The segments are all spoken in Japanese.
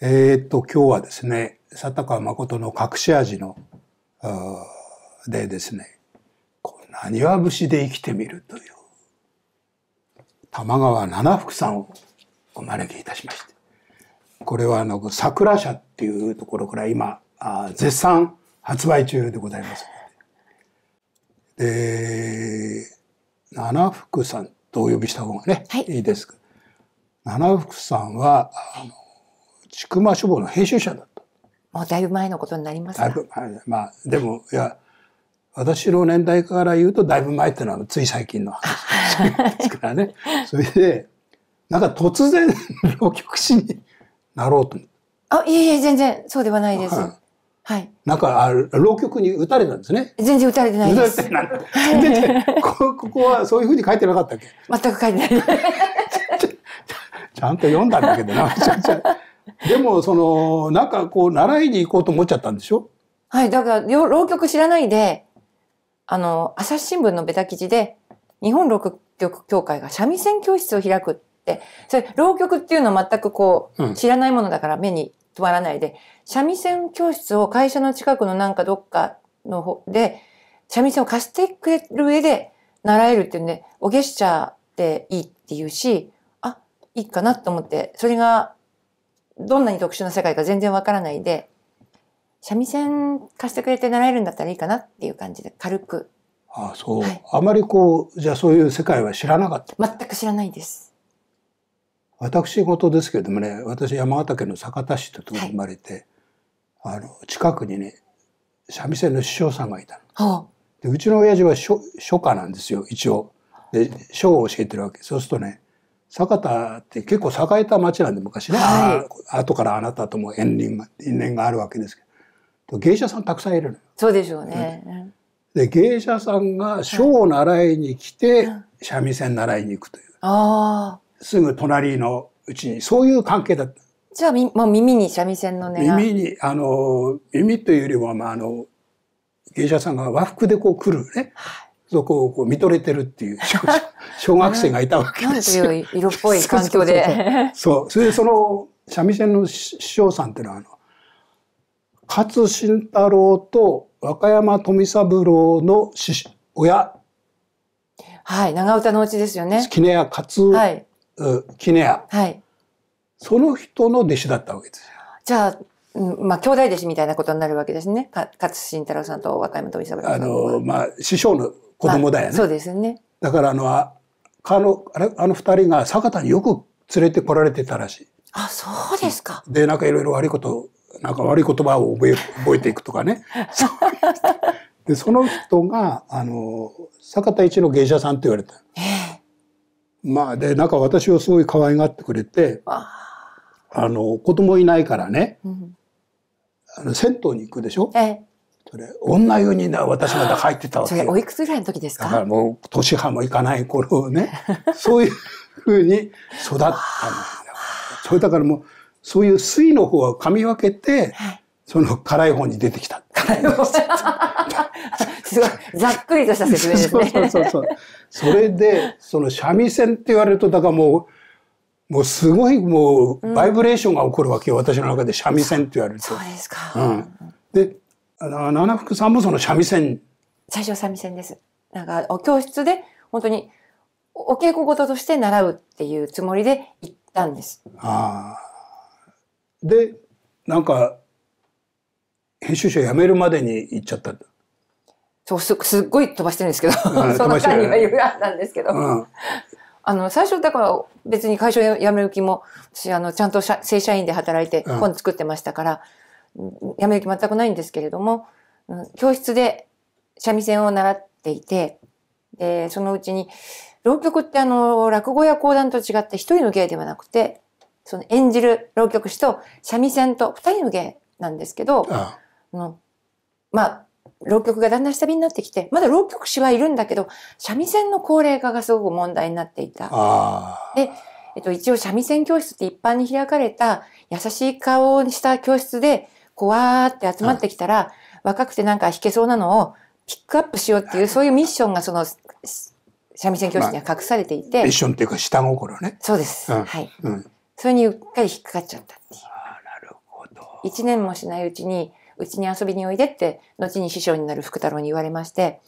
えー、っと、今日はですね、佐高誠の隠し味の、でですね、こんな節で生きてみるという、玉川七福さんをお招きいたしまして、これはあの、桜社っていうところから今、あ絶賛発売中でございます。で、七福さんとお呼びした方がね、はい、いいです。七福さんは、あの宿間書房の編集者だった。もうだいぶ前のことになりますだいぶ前、まあ、でも、いや、私の年代から言うとだいぶ前っていうのはつい最近の話ですからね。それで、なんか突然、浪曲師になろうと思って。あ、いえいえ、全然そうではないです。はいはい。なんか、あ浪曲に打たれたんですね。全然打たれてないです。打たれてない。全然、こここはそういうふうに書いてなかったっけ全く書いてない。ちゃんと読んだんだけどな。でも、その、なんかこう、習いに行こうと思っちゃったんでしょはい、だから、浪曲知らないで、あの、朝日新聞のベタ記事で、日本浪曲協会が三味線教室を開くって、それ、浪曲っていうの全くこう、知らないものだから目に止まらないで、うん、三味線教室を会社の近くのなんかどっかの方で、三味線を貸してくれる上で習えるっていうんで、お月謝でいいっていうし、あ、いいかなと思って、それがどんなに特殊な世界か全然わからないで、三味線貸してくれて習えるんだったらいいかなっていう感じで軽く。ああそう、はい、あまりこう、じゃあそういう世界は知らなかった全く知らないです。私事ですけどもね、私山形県の酒田市ととに生まれて、はい、あの、近くにね、三味線の師匠さんがいたの。はあ、でうちの親父は書書家なんですよ、一応。で、書を教えてるわけ。そうするとね、酒田って結構栄えた町なんで昔ね、はい、後からあなたとも縁輪が因縁があるわけですけど芸者さんたくさんいるそうでしょうね。で芸者さんが書を習いに来て、三味線習いに行くという、あすぐ隣のうちにそういう関係だった。じゃあ、みう耳に三味線の音が耳にあの耳というよりは、まあ、あの芸者さんが和服でこう来るね。はいそこをこう見とれてるっていう 小学生がいたわけですよ。色っぽい環境で。そう。それでその三味線の師匠さんっていうのはあの、勝慎太郎と和歌山富三郎の親。はい、長唄のうちですよね。杵屋勝、はい、杵屋。はい。その人の弟子だったわけですよ。じゃあ、まあ、兄弟弟子みたいなことになるわけですね。か勝慎太郎さんと若山富三さん。あの、まあ、師匠の子供だよね。まあ、そうですね。だから、あの、あの、あの二人が坂田によく連れてこられてたらしい。あ、そうですか。で、なんかいろいろ悪いこと、なんか悪い言葉を覚え、覚えていくとかね。で、その人が、あの、坂田一の芸者さんって言われた。ええ。まあ、で、なんか私をすごい可愛がってくれて。あの、子供いないからね。あの銭湯に行くでしょ、ええ、それ女湯に、ね、私まだ入ってたわけそれおいくつぐらいの時ですかだからもう年半も行かない頃ね そういうふうに育ったんですそれだからもうそういう水の方は噛み分けて、はい、その辛い方に出てきた。すごい、ざっくりとした説明ですね。そうそうそう。それで、その三味線って言われると、だからもう、もうすごいもうバイブレーションが起こるわけよ、うん、私の中で三味線って言われると。そうですか。うん、で七福さんもその三味線。最初三味線です。なんかお教室で本当にお稽古事として習うっていうつもりで行ったんです。ああ。でなんか編集者辞めるまでに行っちゃった。そうすすっごい飛ばしてるんですけど、その間には言うなんですけど。うんあの、最初、だから別に会社辞める気も、私、あの、ちゃんと正社員で働いて、本作ってましたから、辞める気全くないんですけれども、教室で三味線を習っていて、で、そのうちに、浪曲ってあの、落語や講談と違って一人の芸ではなくて、その演じる浪曲師と三味線と二人の芸なんですけど、のまあ、浪曲がだんだん下火になってきて、まだ浪曲師はいるんだけど、三味線の高齢化がすごく問題になっていた。で、えっと、一応三味線教室って一般に開かれた優しい顔をした教室で、こうわーって集まってきたら、はい、若くてなんか弾けそうなのをピックアップしようっていう、そういうミッションがその、三味線教室には隠されていて。ミッションっていうか下心ね。そうです。うん、はい、うん。それにうっかり引っかかっちゃったっていう。あなるほど。一年もしないうちに、うちに遊びにおいでって、後に師匠になる福太郎に言われまして、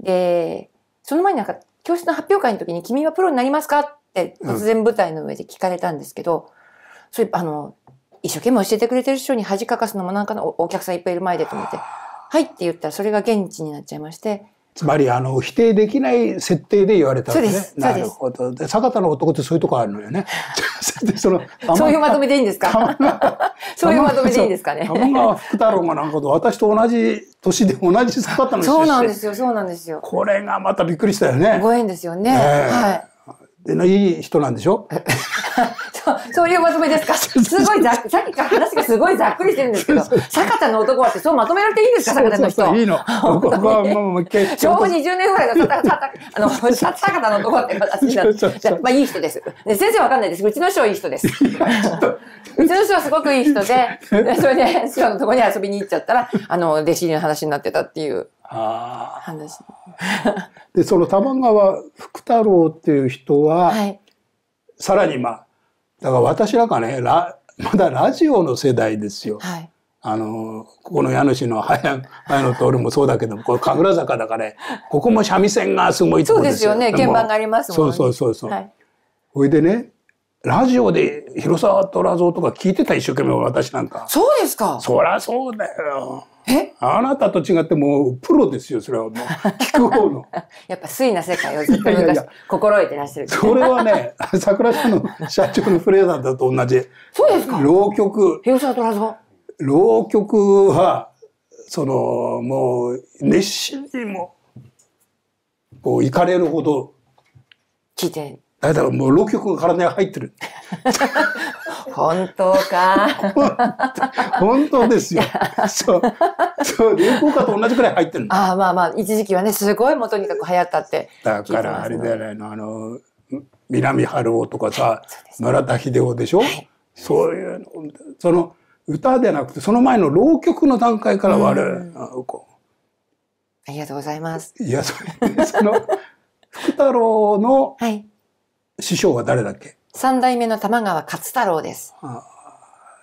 で、その前になんか、教室の発表会の時に君はプロになりますかって突然舞台の上で聞かれたんですけど、うん、それ、あの、一生懸命教えてくれてる師匠に恥かかすのもなんかのお客さんいっぱいいる前でと思って、はいって言ったらそれが現地になっちゃいまして、つまりあの否定できない設定で言われたわけね。なるほど。で坂田の男ってそういうとこあるのよね。そのそういうまとめでいいんですか。そういうまとめでいいんですかね。玉川福太郎がなんかと私と同じ年で同じ坂田のそうなんですよ。そうなんですよ。これがまたびっくりしたよね。ご縁ですよね。はい。のいい人なんでしょ そそういうまとめですかすごいざ、さっきから話がすごいざっくりしてるんですけど、坂田の男はってそうまとめられていいんですか坂田の人。そういいの。僕はもうもう一回。昭和20年ぐらいの坂田、あの、坂田の男はって私になって。まあいい人です。先生わかんないです。うちの師匠いい人です。うちの師匠すごくいい人で、それで師匠のとこに遊びに行っちゃったら、あの、弟子の話になってたっていう。話。でその玉川福太郎っていう人は、はい、さらにまあだから私なんかねラまだラジオの世代ですよ。はい、あのここの家主の早の野徹もそうだけどこれ神楽坂だから、ね、ここも三味線がすごいとこですよ。そうですよね鍵盤がありますもんね。そうそうそうそう。はい、ほいでねラジオで広沢虎蔵とか聞いてた一生懸命私なんか。そうですか。そりゃそうだよ。あなたと違ってもうプロですよ、それはもう。聞く方の。やっぱ粋な世界をずっと昔心得てらっしゃる。それはね、桜んの社長のフレーザーだと同じ。そうですか浪曲。平沢虎蔵。浪曲は、その、もう、熱心にも、こう、行かれるほど。聞いてだからもう浪曲が体に入ってる。本当か。本当ですよ。そう。そう、流行歌と同じくらい入ってるああ、まあまあ、一時期はね、すごいもとにかく流行ったって、ね、だからあれだよね、あの、南春夫とかさ、村田秀夫でしょ、はい、そういう、その、歌でなくて、その前の浪曲の段階からはあれ、ありがとうございます。いや、それ、その、福太郎の、はい。師匠は誰だっけ三代目の玉川勝太郎です。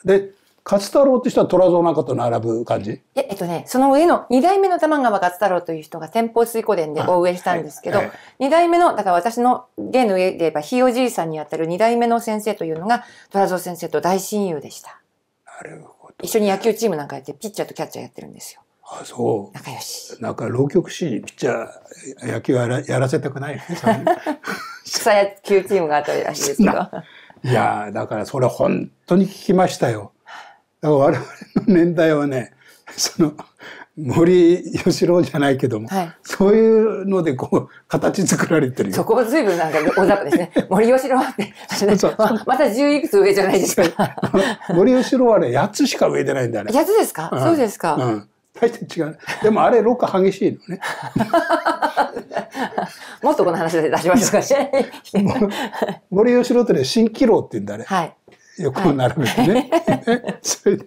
で、勝太郎って人は虎像なんかと並ぶ感じえっとね、その上の二代目の玉川勝太郎という人が天保水湖伝でお植えしたんですけど、はいはい、代目の、だから私の芸の上で言えばひいおじいさんにあたる二代目の先生というのが虎像先生と大親友でした。なるほど。一緒に野球チームなんかやって、ピッチャーとキャッチャーやってるんですよ。あそう。仲良し。なんか浪曲師にピッチャー野球やらやらせたくない、草野球チームがあったらしいですけど。いやだからそれ本当に聞きましたよ。だから我々の年代はねその森喜朗じゃないけども、はい、そういうのでこう形作られてるそこも随分なんか大雑把ですね 森喜朗ってまた十いくつ上じゃないですか 森喜朗はね8つしか上でないんだね8つですか、うん、そうですか、うん大体違う。でもあれ、ック激しいのね。もっとこの話で出しましょうかね。森吉郎ってね、蜃気楼って言うんだね。はい。横を並べてね。はい、それで、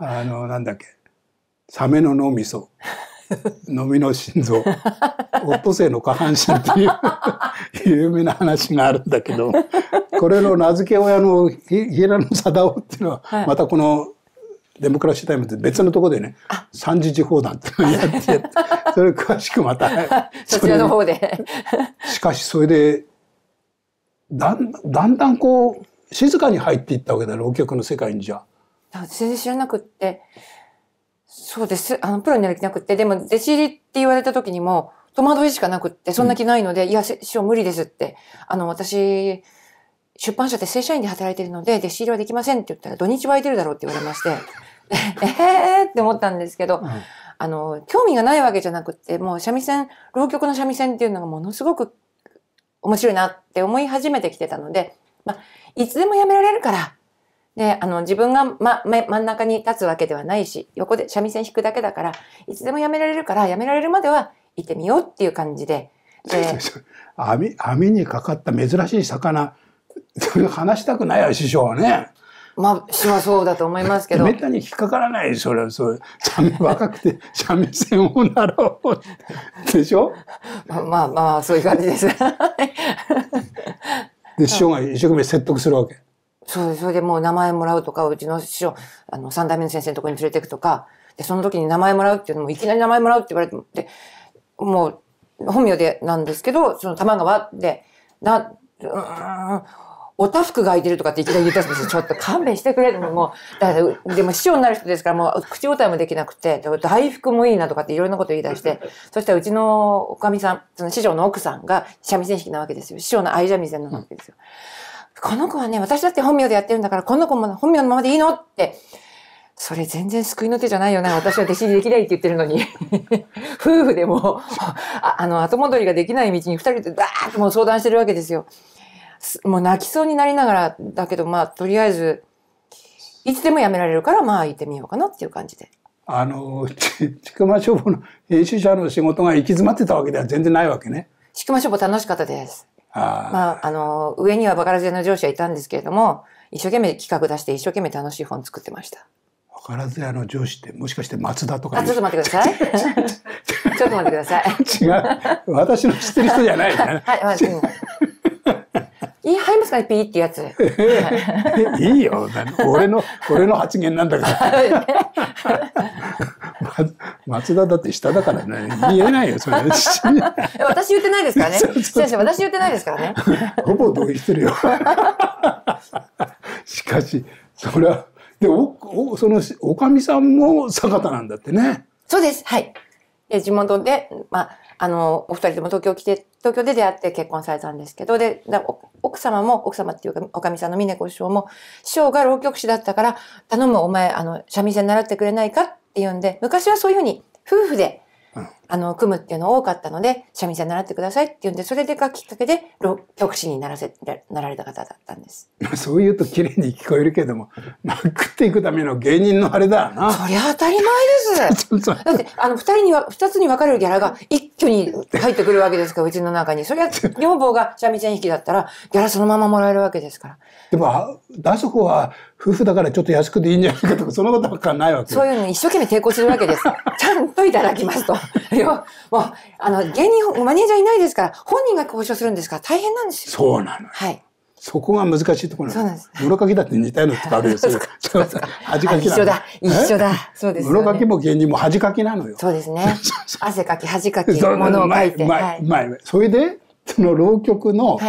あの、なんだっけ。サメの脳みそ。飲みの心臓、オットセイの下半身っていう有名な話があるんだけど、これの名付け親の平野貞夫っていうのは、またこのデモクラシータイムって別のところでね、三次時放談ってやってそれ詳しくまた。そちらの方で。しかしそれで、だんだんだんこう、静かに入っていったわけだ、浪曲の世界にじゃあ。全然知らなくって、そうです。あの、プロになりきなくって、でも弟子入りって言われた時にも、戸惑いしかなくって、そんな気ないので、うん、いや、師匠無理ですって。あの、私、出版社で正社員で働いてるので、弟子入りはできませんって言ったら、土日は空いてるだろうって言われまして。えーって思ったんですけど、はい、あの、興味がないわけじゃなくて、もう三味線、浪曲の三味線っていうのがものすごく面白いなって思い始めてきてたので、まあ、いつでもやめられるから、で、あの、自分が、ま、真ん中に立つわけではないし、横で三味線弾くだけだから、いつでもやめられるから、やめられるまでは行ってみようっていう感じで。で網、網にかかった珍しい魚、話したくないよ、師匠はね。まあ、しはそうだと思いますけど。めったに引っかからないそれは、そう。若くて、三味線をなろう。でしょ まあまあ、まあ、そういう感じです。で、師匠が一生懸命説得するわけ。そうそれでもう名前もらうとか、うちの師匠、あの、三代目の先生のところに連れていくとか、で、その時に名前もらうっていうのも、いきなり名前もらうって言われて、もう、本名でなんですけど、その玉川で、な、うん、おたふくが空いてるとかっていきなり言ったんですよ。ちょっと勘弁してくれるももう、だでも師匠になる人ですからもう口答えもできなくて、大福もいいなとかっていろんなこと言い出して、そしたらうちのおかみさん、その師匠の奥さんが三味線弾きなわけですよ。師匠の相三味線なわけですよ。うん、この子はね、私だって本名でやってるんだから、この子も本名のままでいいのって、それ全然救いの手じゃないよな、私は弟子にできないって言ってるのに。夫婦でもあ、あの、後戻りができない道に二人でバーッともう相談してるわけですよ。もう泣きそうになりながらだけど、まあ、とりあえず、いつでもやめられるから、まあ、行ってみようかなっていう感じで。あの、ちくま消防の編集者の仕事が行き詰まってたわけでは全然ないわけね。ちくま消防楽しかったです。あまあ、あの、上にはバカラジェの上司はいたんですけれども、一生懸命企画出して、一生懸命楽しい本作ってました。バカラジェの上司ってもしかして松田とかあ、ちょっと待ってください。ちょっと待ってください。違う。私の知ってる人じゃない、ね。はい、まい、うんい入りますかねピーってやつ。いいよ。俺の、俺の発言なんだから。松田だって下だからね。言えないよ、それ。私言ってないですからね。先生、私言ってないですからね。ほぼ同意してるよ。しかし、それは、で、お、お、その、おかみさんも坂田なんだってね。そうです。はい。え、地元で、まあ、あの、お二人とも東京来て東京で出会って結婚されたんですけど、で、奥様も、奥様っていうか、おかみさんの峰子師匠も、師匠が浪曲師だったから、頼むお前、あの、三味線習ってくれないかって言うんで、昔はそういうふうに、夫婦で、あの、組むっていうの多かったので、三味線習ってくださいって言うんで、それでがきっかけで、曲師にならせ、なられた方だったんです。そう言うと綺麗に聞こえるけども、まあ、食っていくための芸人のあれだな。そりゃ当たり前です。だって、あの、二人には、二つに分かれるギャラが一挙に入ってくるわけですから、うちの中に。そりゃ、女房が三味線引きだったら、ギャラそのままもらえるわけですから。でも、あそこは、夫婦だからちょっと安くでいいんじゃないかとか、そんなことばっかないわけ。そういうの一生懸命抵抗するわけです。ちゃんといただきますと。いや、もう、あの、芸人、マネージャーいないですから、本人が交渉するんですから大変なんですよ。そうなの。はい。そこが難しいところなんです。室かだって似たようなとこあるよ。そう恥かき一緒だ。一緒だ。そうです、ね。室かも芸人も恥かきなのよ。そうですね。汗かき、恥かき、ものを書いて。うまい、うまい。それで、その浪曲の、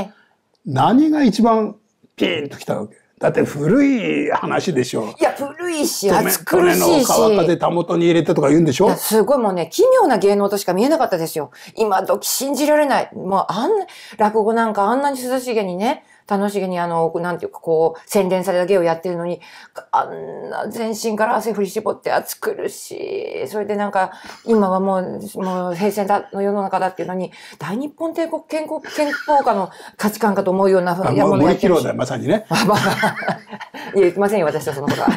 何が一番ピーンときたわけだって古い話でしょ。いや、古いし、暑苦しいし。の乾でたもとに入れてとか言うんでしょすごいもうね、奇妙な芸能としか見えなかったですよ。今時信じられない。もうあんな、落語なんかあんなに涼しげにね、楽しげにあの、なんていうかこう、洗練された芸をやってるのに、あんな全身から汗振り絞って暑苦しい。それでなんか、今はもう、もう平成の世の中だっていうのに、大日本帝国建国憲法家の価値観かと思うような、まや、ものやってるし。森ね。まさにね。いや、言ってませんよ、私はそのことは。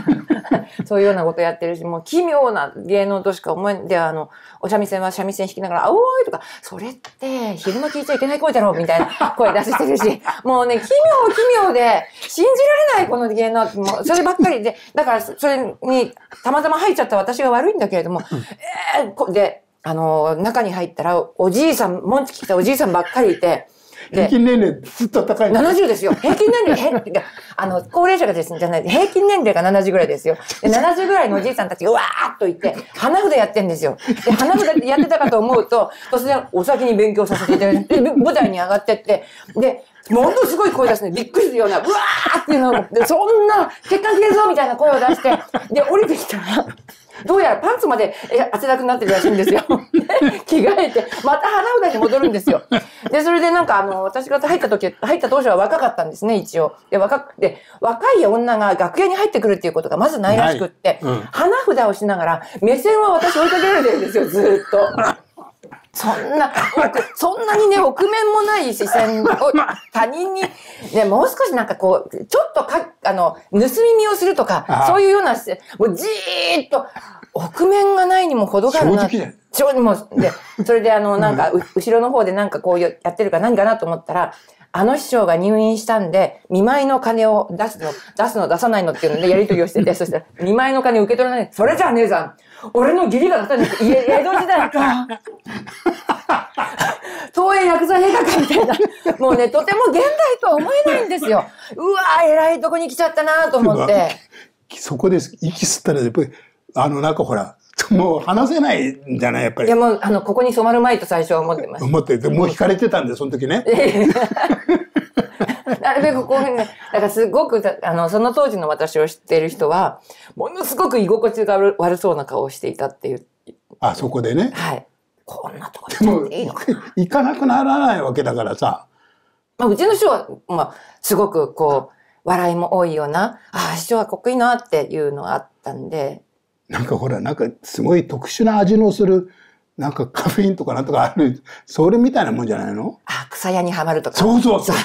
そういうようなことやってるし、もう奇妙な芸能としか思えんで、あの、お三味線は三味線弾きながら、あおーいとか、それって昼間聞いちゃいけない声だろうみたいな 声出してるし、もうね、奇妙奇妙で、信じられないこの芸能、もう そればっかりで、だからそれにたまたま入っちゃった私が悪いんだけれども、えー、で、あの、中に入ったら、おじいさん、もんちききたおじいさんばっかりいて、平均年齢ずっと高い。70ですよ。平均年齢、へあの、高齢者がですね、じゃない、平均年齢が70ぐらいですよ。七70ぐらいのおじいさんたちがわーっと言って、花札やってんですよ。で、花札やってたかと思うと、突然お先に勉強させていただいて、舞台に上がってって、で、ものすごい声出すね。びっくりするような、うわーっていうのを、そんな、血管切れうみたいな声を出して、で、降りてきたら、どうやらパンツまで汗だくなってるらしいんですよ。着替えて、また花札に戻るんですよ。で、それでなんかあの、私が入った時、入った当初は若かったんですね、一応。で、若くて、若い女が楽屋に入ってくるっていうことがまずないらしくって、うん、花札をしながら、目線は私追いかけられてるんですよ、ずっと。そんな、そんなにね、臆面もない視線を 他人に、ね、もう少しなんかこう、ちょっとか、あの、盗み見をするとか、そういうような、もうじーっと、臆面がないにも程があるな。正直だよ。正直もで、それであの、なんか、後ろの方でなんかこうやってるか何かなと思ったら、あの師匠が入院したんで、見舞いの金を出すの、出すの出さないのっていうのでやりとりをしてて、そしたら、見舞いの金受け取らない。それじゃねえじゃん。俺の義理が立た 江戸時代か。東映薬剤映画館みたいな。もうね、とても現代とは思えないんですよ。うわー、偉いとこに来ちゃったなと思って。そこです。息吸ったら、やっぱり、あの、なんかほら、もう話せないんじゃないやっぱり。いやもう、あの、ここに染まる前と最初は思ってました。思って、もう惹かれてたんで、その時ね。なるべくこういうふうに、だからすごく、あの、その当時の私を知っている人は、ものすごく居心地が悪そうな顔をしていたっていう。あ、そこでね。はい。こんなとこで。でも、いいの行かなくならないわけだからさ。まあ、うちの師匠は、まあ、すごくこう、笑いも多いような、ああ、師匠は濃こいいなっていうのがあったんで。なんかほら、なんかすごい特殊な味のするなんかカフェインとかなんとかある、それみたいなもんじゃないのあ、草屋にはまるとか。そうそうそう。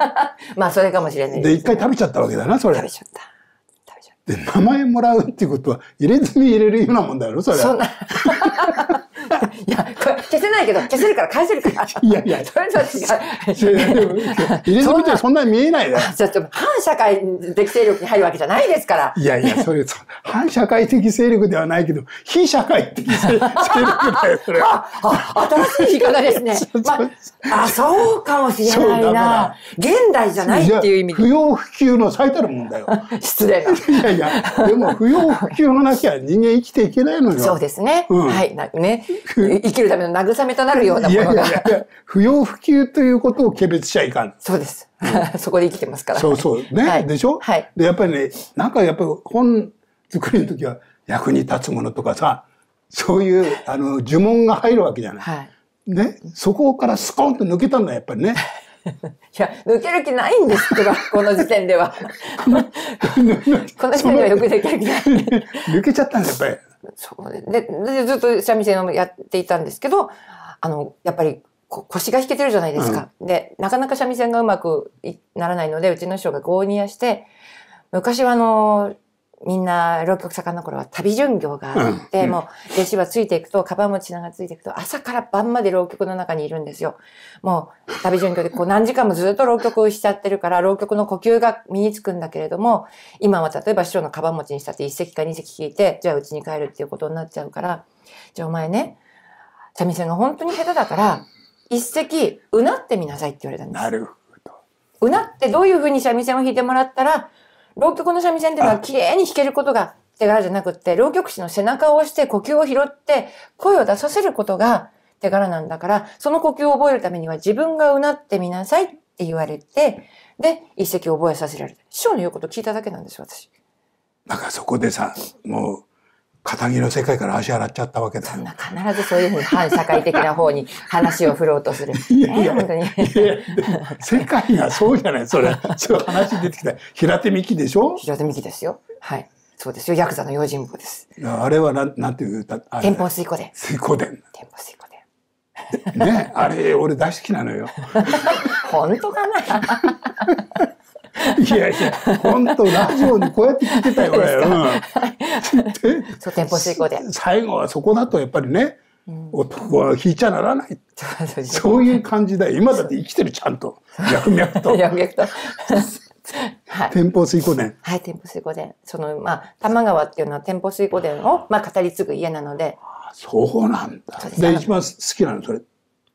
まあ、それかもしれないで、ね、で、一回食べちゃったわけだな、それ。食べちゃった。食べちゃった。で名前もらうっていうことは入れずに入れるようなもんだよそれそんな いや消せないけど、消せるから返せるから。いやいや、それとは違う。入れ墨ってそんなに見えないだちょっと反社会的勢力に入るわけじゃないですから。いやいや、それ、反社会的勢力ではないけど、非社会的勢力だよ、それあ、新しい言い方ですね。あ、そうかもしれないな。現代じゃないっていう意味不要不急の最たるもんだよ。失礼。いやいや、でも不要不急のなきゃ人間生きていけないのよ。そうですね。はい、ね。生きるための慰めとなるようなものが。いやいや不要不急ということを軽蔑しちゃいかん。そうです。うん、そこで生きてますから。そうそうね。はい、でしょ、はい、で、やっぱりね、なんかやっぱり本作りの時は役に立つものとかさ、そういう、あの、呪文が入るわけじゃない。はい、ね。そこからスコーンと抜けたんだ、やっぱりね。いや、抜ける気ないんですけど、この時点では。この時点ではよくできる気ない。抜けちゃったんでやっぱり。そうででずっと三味線をやっていたんですけどあのやっぱり腰が引けてるじゃないですか。うん、でなかなか三味線がうまくならないのでうちの師匠が合にやして昔はあのみんな、浪曲盛んの頃は旅巡業があって、うん、もう、弟子はついていくと、カバン持ちながらついていくと、朝から晩まで浪曲の中にいるんですよ。もう、旅巡業でこう何時間もずっと浪曲をしちゃってるから、浪曲の呼吸が身につくんだけれども、今は例えば師匠のカバン持ちにしたって一席か二席聞いて、じゃあうちに帰るっていうことになっちゃうから、じゃあお前ね、三味線が本当に下手だから、一席、うなってみなさいって言われたんです。なるほど。うなってどういうふうに三味線を弾いてもらったら、浪曲の三味線っていうのは綺麗に弾けることが手柄じゃなくって、浪曲師の背中を押して呼吸を拾って声を出させることが手柄なんだから、その呼吸を覚えるためには自分がうなってみなさいって言われて、で、一席覚えさせられた。師匠の言うこと聞いただけなんですよ、私。だからそこでさ、もう、片の世界から足洗っちゃったわけだ。そんな必ずそういうふうに反社会的な方に話を振ろうとする。いやいや、えに。世界がそうじゃない、それ。そう話出てきた。平手美紀でしょ平手美紀ですよ。はい。そうですよ。ヤクザの用心棒です。あれはなん、なんていう歌天保水庫伝。水庫伝。天保水庫伝。ね、あれ、俺大好きなのよ。本当かないやいや、本当ラジオにこうやって聞いてたよ、俺。うん。そう、店舗遂行で。最後はそこだとやっぱりね、うん、男は引いちゃならない。そういう感じだよ。今だって生きてる、ちゃんと。脈々と。脈々と。はい、天保水湖伝。はい、天保水湖伝。その、まあ、多摩川っていうのは天保水湖伝を、まあ、語り継ぐ家なので。ああそうなんだ。で一番好きなの、それ。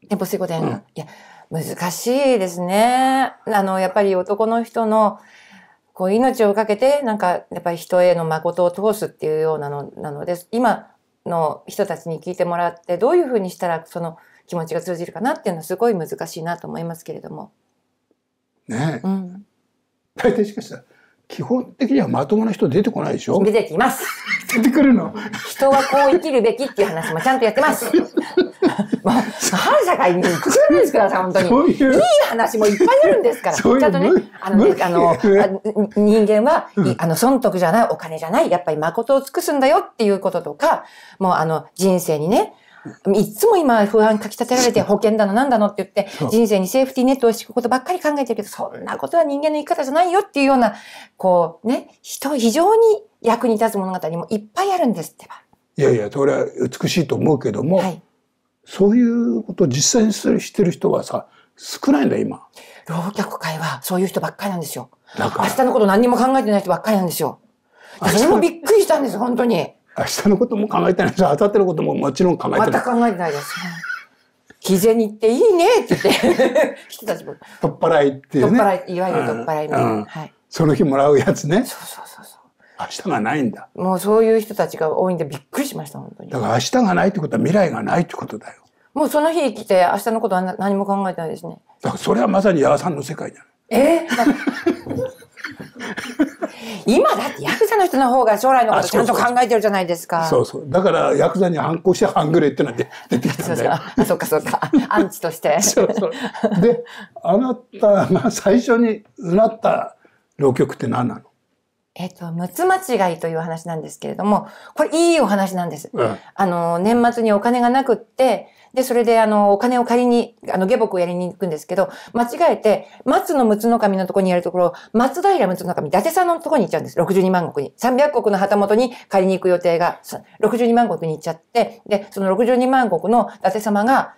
天保水湖伝。うん、いや、難しいですね。あの、やっぱり男の人の、こう、命をかけて、なんか、やっぱり人への誠を通すっていうようなの、なのです。今の人たちに聞いてもらって、どういうふうにしたら、その気持ちが通じるかなっていうのはすごい難しいなと思いますけれども。ねえ。うん。大体しかしたら、基本的にはまともな人出てこないでしょ出てきます。出てくるの。人はこう生きるべきっていう話もちゃんとやってます。まあ、反社会に行くじゃないですか、本当に。ういういい話もいっぱいあるんですから。ううちゃんとね、あのね、あの、人間は、あの、損得じゃない、お金じゃない、やっぱり誠を尽くすんだよっていうこととか、もうあの、人生にね、いつも今不安かきたてられて保険だのなんだのって言って人生にセーフティーネットを敷くことばっかり考えてるけどそんなことは人間の生き方じゃないよっていうようなこうね人非常に役に立つ物語もいっぱいあるんですってば。いやいやそれは美しいと思うけども、はい、そういうことを実践するしてる人はさ少ないんだ今。老客会はそういう人ばっかりなんですよ。明日のこと何にも考えてない人ばっかりなんですよ。それもびっくりしたんです本当に。明日のことも考えてないし、明後日のことももちろん考えてない。また考えてないです。日銭っていいねって言って、人たちも。取っ払いっていうね。取っ払い、いわゆる取っ払いね。うんうはい。その日もらうやつね。そうそうそうそう。明日がないんだ。もうそういう人たちが多いんでびっくりしました、本当に。だから明日がないってことは未来がないってことだよ。もうその日来て明日のことは何も考えてないですね。だからそれはまさに矢さんの世界じゃない。え 今だってヤクザの人の方が将来のことちゃんと考えてるじゃないですか。そうそうだからヤクザに反抗して半グレってなんて出てきたんだよ。そっかそっか。アンチとして。そうそうで、あなたが最初にうなった浪曲って何なのえっと、六つ間違いという話なんですけれども、これいいお話なんです。うん、あの、年末にお金がなくって、で、それで、あの、お金を借りに、あの、下僕をやりに行くんですけど、間違えて、松の六つの神のとこにやるところ、松平六つの神、伊達さんのとこに行っちゃうんです。62万石に。300石の旗本に借りに行く予定が、62万石に行っちゃって、で、その62万石の伊達様が、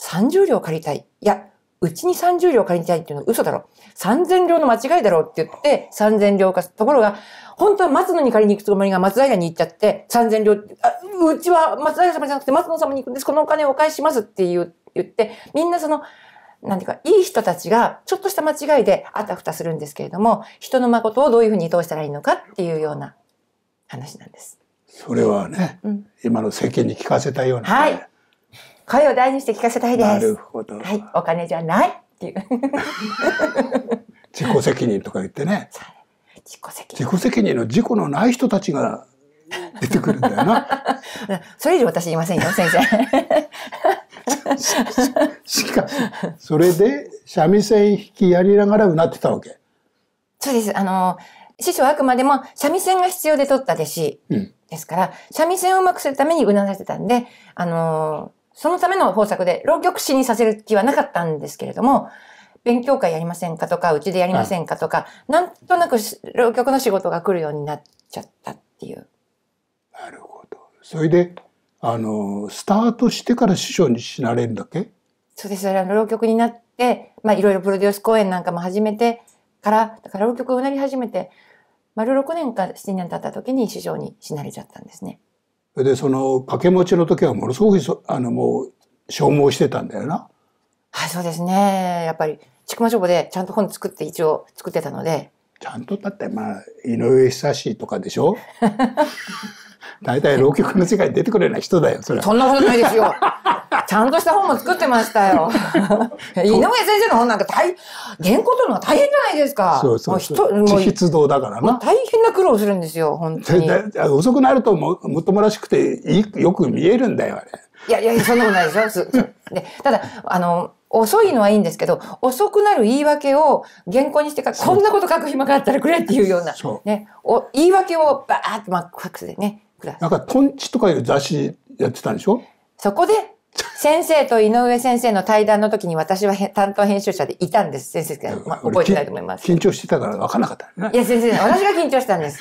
30両借りたい。いや、うちに30両借りたいっていうのは嘘だろ。3000両の間違いだろって言って、3000両貸す。ところが、本当は松野に借りに行くつもりが松平に行っちゃって、3000両、あうちは松平様じゃなくて松野様に行くんです。このお金をお返ししますって言って、みんなその、なんていうか、いい人たちが、ちょっとした間違いであたふたするんですけれども、人の誠をどういうふうに通したらいいのかっていうような話なんです。それはね、うん、今の世間に聞かせたような、ね、はい声を大にして聞かせたいです。なるほど。はい、お金じゃないっていう。自己責任とか言ってね。自己責任。自己責任の事故のない人たちが出てくるんだよな。それ以上私言いませんよ、先生。しかし、それで三味線弾きやりながらうなってたわけ。そうです。あの、師匠はあくまでも三味線が必要で取った弟子ですから、うん、三味線をうまくするためにうならせてたんで、あの、そのための方策で、浪曲師にさせる気はなかったんですけれども、勉強会やりませんかとか、うちでやりませんかとか、うなんとなく浪曲の仕事が来るようになっちゃったっていう。なるほど。それで、あの、スタートしてから師匠に死なれるんだっけそうです。浪曲になって、まあいろいろプロデュース公演なんかも始めてから、だから浪曲をなり始めて、丸6年か7年経った時に師匠に死なれちゃったんですね。で、その掛け持ちの時はものすごくあの、もう消耗してたんだよな。はい、そうですね。やっぱり、ちくま書庫でちゃんと本作って一応作ってたので。ちゃんとだって、まあ、井上久志とかでしょ 大体浪曲の世界に出てくれない人だよ、それそんなことないですよ。ちゃんとした本も作ってましたよ。井上先生の本なんか大、原稿とるのは大変じゃないですか。そうそうそう。地筆道だからな。大変な苦労するんですよ、本当に。遅くなるとも、もっともらしくてよく見えるんだよ、あれ。いやいや、そんなことないですよ。でただ、あの、遅いのはいいんですけど、遅くなる言い訳を原稿にしてか、こんなこと書く暇があったらくれっていうような、ね、お言い訳をばーっと、まあ、ファックスでね、なんか、トンチとかいう雑誌やってたんでしょそこで、先生と井上先生の対談の時に私は担当編集者でいたんです。先生、まあ、覚えてないと思います。緊張してたから分からなかった、ね、いや、先生、私が緊張したんです。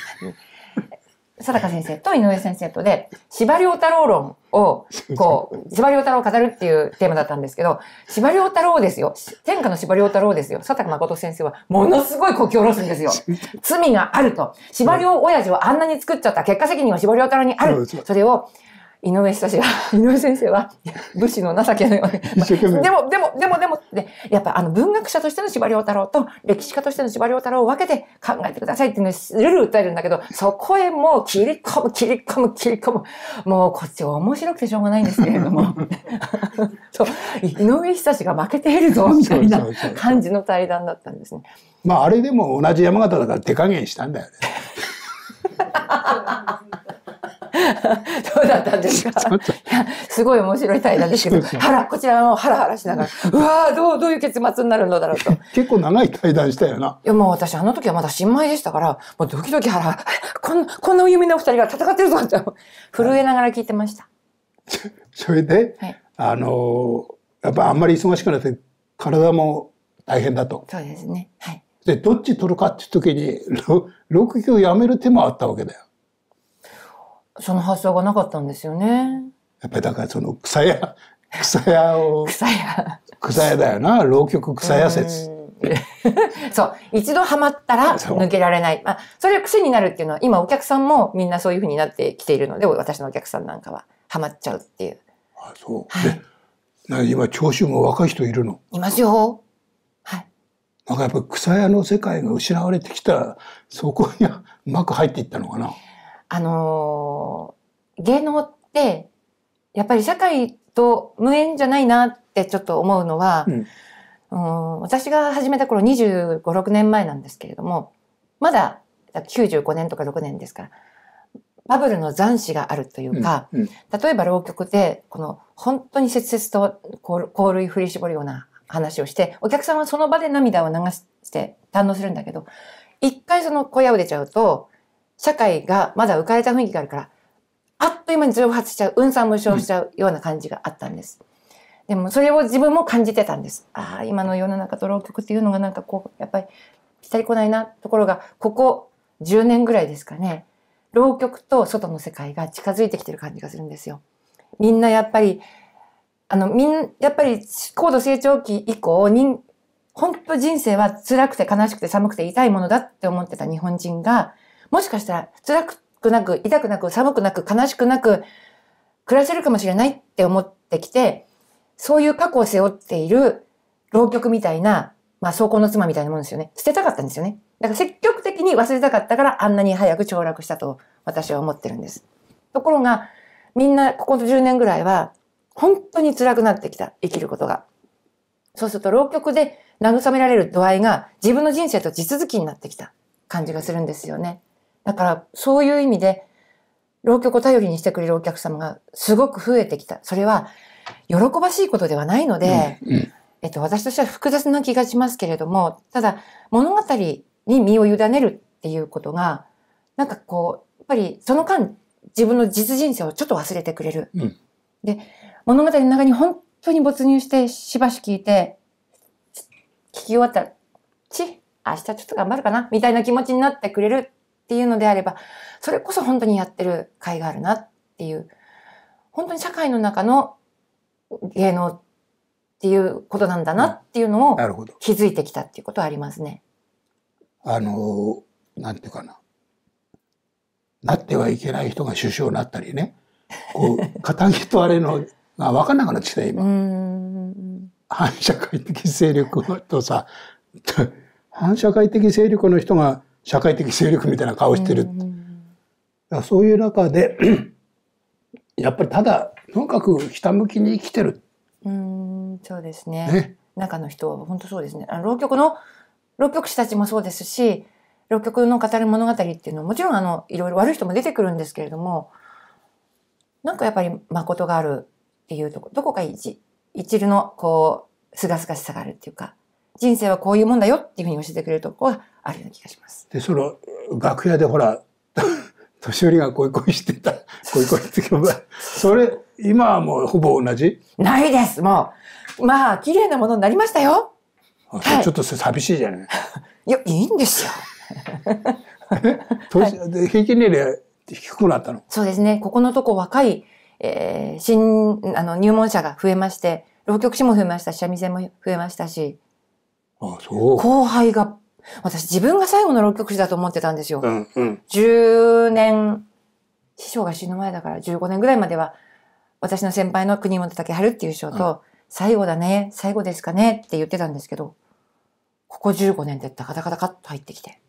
定坂先生と井上先生とで、司馬太郎論を、こう、司馬太郎を語るっていうテーマだったんですけど、司馬太郎ですよ。天下の司馬太郎ですよ。佐竹誠先生は、ものすごいこき下ろすんですよ。罪があると。司馬遼親父をあんなに作っちゃった結果責任は司馬太郎にある。それを、井上久志は、井上先生は、武士の情けのように。でも、でも、でも、でもで、やっぱあの文学者としての司馬太郎と歴史家としての司馬太郎を分けて考えてくださいっていうのをルル訴えるんだけど、そこへもう切り込む、切り込む、切り込む。もうこっち面白くてしょうがないんですけれども。そう、井上久志が負けているぞ、みたいな感じの対談だったんですね。まあ、あれでも同じ山形だから手加減したんだよね。ど うだったんですか。すごい面白い対談ですけど、ハラ、こちらのハラハラしながら、うわどう、どういう結末になるのだろうと。結構長い対談したよな。いや、もう私、あの時はまだ新米でしたから、もうドキドキハラ こんな、こんな有お二人が戦ってるぞって、震えながら聞いてました。それで、はい、あの、やっぱあんまり忙しくなって、体も大変だと。そうですね。はい。で、どっち取るかっていう時に、6級やめる手もあったわけだよ。その発想がなかったんですよね。やっぱりだからその草屋、草屋を。草屋。草屋だよな、浪曲草屋説。そう。一度ハマったら抜けられない。まあ、それが癖になるっていうのは、今お客さんもみんなそういうふうになってきているので、私のお客さんなんかは、ハマっちゃうっていう。あ、そう。はい、な今、聴衆も若い人いるのいますよ。はい。なんかやっぱ草屋の世界が失われてきたら、そこにうまく入っていったのかな。あのー、芸能って、やっぱり社会と無縁じゃないなってちょっと思うのは、うん、うん私が始めた頃25、6年前なんですけれども、まだ95年とか6年ですから、バブルの残滓があるというか、うんうん、例えば浪曲で、この本当に切々と香類振り絞るような話をして、お客さんはその場で涙を流して堪能するんだけど、一回その小屋を出ちゃうと、社会がまだ浮かれた雰囲気があるから、あっという間に蒸発しちゃう、うんさん無償しちゃうような感じがあったんです。でもそれを自分も感じてたんです。ああ、今の世の中と浪曲っていうのがなんかこう、やっぱりぴたりこないなところが、ここ10年ぐらいですかね、浪曲と外の世界が近づいてきてる感じがするんですよ。みんなやっぱり、あの、みん、やっぱり高度成長期以降、に本当人生は辛くて悲しくて寒くて痛いものだって思ってた日本人が、もしかしたら辛くなく、痛くなく、寒くなく、悲しくなく、暮らせるかもしれないって思ってきて、そういう過去を背負っている浪曲みたいな、まあ、走行の妻みたいなもんですよね。捨てたかったんですよね。だから積極的に忘れたかったからあんなに早く凋落したと私は思ってるんです。ところが、みんなここの10年ぐらいは、本当に辛くなってきた、生きることが。そうすると、浪曲で慰められる度合いが自分の人生と地続きになってきた感じがするんですよね。だからそういう意味で、浪曲を頼りにしてくれるお客様がすごく増えてきた。それは喜ばしいことではないので、うんうん、えっと、私としては複雑な気がしますけれども、ただ物語に身を委ねるっていうことが、なんかこう、やっぱりその間自分の実人生をちょっと忘れてくれる。うん、で、物語の中に本当に没入してしばし聞いて、聞き終わったら、ち、明日ちょっと頑張るかなみたいな気持ちになってくれるっていうのであれば、それこそ本当にやってる甲斐があるなっていう、本当に社会の中の芸能っていうことなんだなっていうのを気づいてきたっていうことはありますね。あの、なんていうかな。なってはいけない人が首相になったりね。こう、肩 着とあれのが分かんなくなってきた、今。反社会的勢力とさ、反社会的勢力の人が社会的勢力みたいな顔してる。うん、そういう中で やっぱりただとにかくひたむきに生きてる。うんそうですね。ね中の人は本当そうですね。あの浪曲の浪曲師たちもそうですし浪曲の語る物語っていうのはもちろんあのいろいろ悪い人も出てくるんですけれどもなんかやっぱり誠があるっていうとこどこか一一流のこうすがすがしさがあるっていうか人生はこういうもんだよっていうふうに教えてくれるとこあるような気がします。で、その楽屋でほら、年寄りが恋恋してた、恋恋って言えそれ、今はもうほぼ同じないです、もう。まあ、綺麗なものになりましたよ。はい、ちょっと寂しいじゃない いや、いいんですよ。年平均年齢低くなったのそうですね。ここのとこ若い、えー、新、あの、入門者が増えまして、浪曲師も増えましたし、三味線も増えましたし、あそう後輩が、私自分が最後の浪曲師だと思ってたんですよ。うんうん、10年、師匠が死ぬ前だから15年ぐらいまでは、私の先輩の国本武春っていう師匠と、うん、最後だね、最後ですかねって言ってたんですけど、ここ15年でダカダカダカッと入ってきて。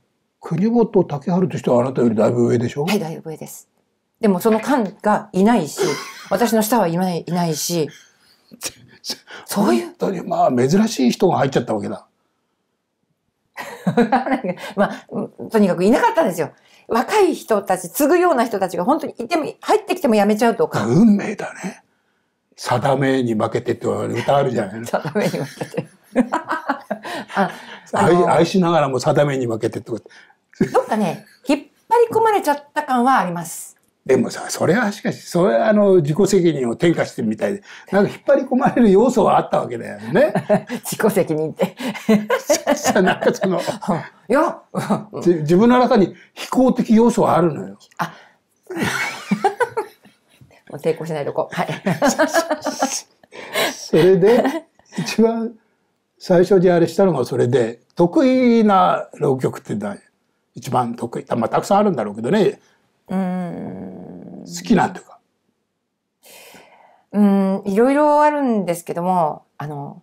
国本武春としてはあなたよりだいぶ上でしょはい、だいぶ上です。でもその間がいないし、私の下はいないいないし、そういう。本当にまあ珍しい人が入っちゃったわけだ。まあ、とにかくいなかったんですよ。若い人たち、継ぐような人たちが本当にいても、入ってきてもやめちゃうとか。運命だね。定めに負けてって歌あるじゃないの。定めに負けて。あ愛愛しながらも定めに負けてとどっかね、引っ張り込まれちゃった感はあります。でもさ、それはしかし、それはあの、自己責任を転嫁してるみたいで、なんか引っ張り込まれる要素はあったわけだよね。自己責任って。なんかその、いや、自分の中に非公的要素はあるのよ。あもう抵抗しないとこ。はい。それで、一番最初にあれしたのがそれで、得意な浪曲って一番得意。まあ、たくさんあるんだろうけどね。うん好きなんというか。うん、いろいろあるんですけども、あの、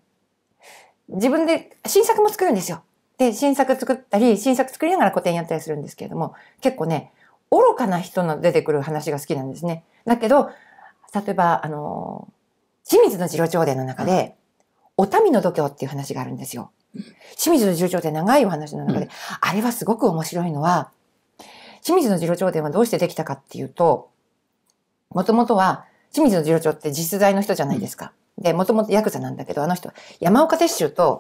自分で新作も作るんですよ。で、新作作ったり、新作作りながら古典やったりするんですけれども、結構ね、愚かな人の出てくる話が好きなんですね。だけど、例えば、あの、清水の次郎長伝の中で、うん、お民の度胸っていう話があるんですよ。清水の次郎って長いお話の中で、うん、あれはすごく面白いのは、清水の次郎長殿はどうしてできたかっていうと、もともとは、清水の次郎長って実在の人じゃないですか。で、もともとヤクザなんだけど、あの人、山岡鉄舟と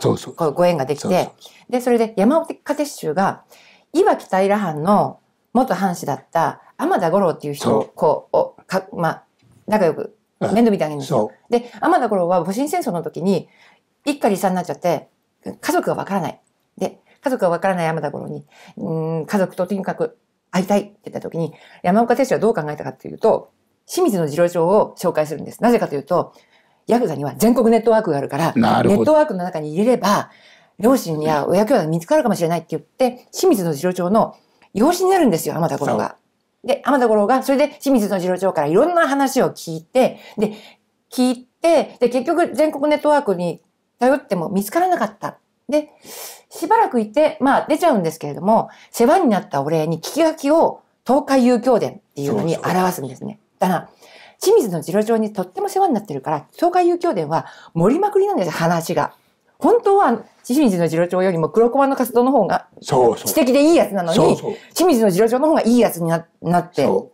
ご縁ができて、そで、それで山岡鉄舟が、岩城平藩の元藩士だった天田五郎っていう人を、こう、おかまあ、仲良く面倒見てあげるんですよ。で、天田五郎は戊辰戦争の時に、一家離散になっちゃって、家族がわからない。で、家族がわからない天田五郎に、うん、家族ととにかく会いたいって言った時に、山岡哲司はどう考えたかっていうと、清水の次郎長を紹介するんです。なぜかというと、ヤクザには全国ネットワークがあるから、ネットワークの中に入れれば、両親や親兄弟が見つかるかもしれないって言って、清水の次郎長の養子になるんですよ、天田五郎が。で、天田五郎が、それで清水の次郎長からいろんな話を聞いて、で、聞いて、で、結局全国ネットワークに頼っても見つからなかった。で、しばらくいて、まあ出ちゃうんですけれども、世話になったお礼に聞き書きを東海遊教伝っていうのに表すんですね。だから、清水の次郎長にとっても世話になってるから、東海遊教伝は盛りまくりなんですよ、話が。本当は、清水の次郎長よりも黒駒の活動の方が、そうそう。知的でいいやつなのに、そうそう清水の次郎長の方がいいやつにななって、そ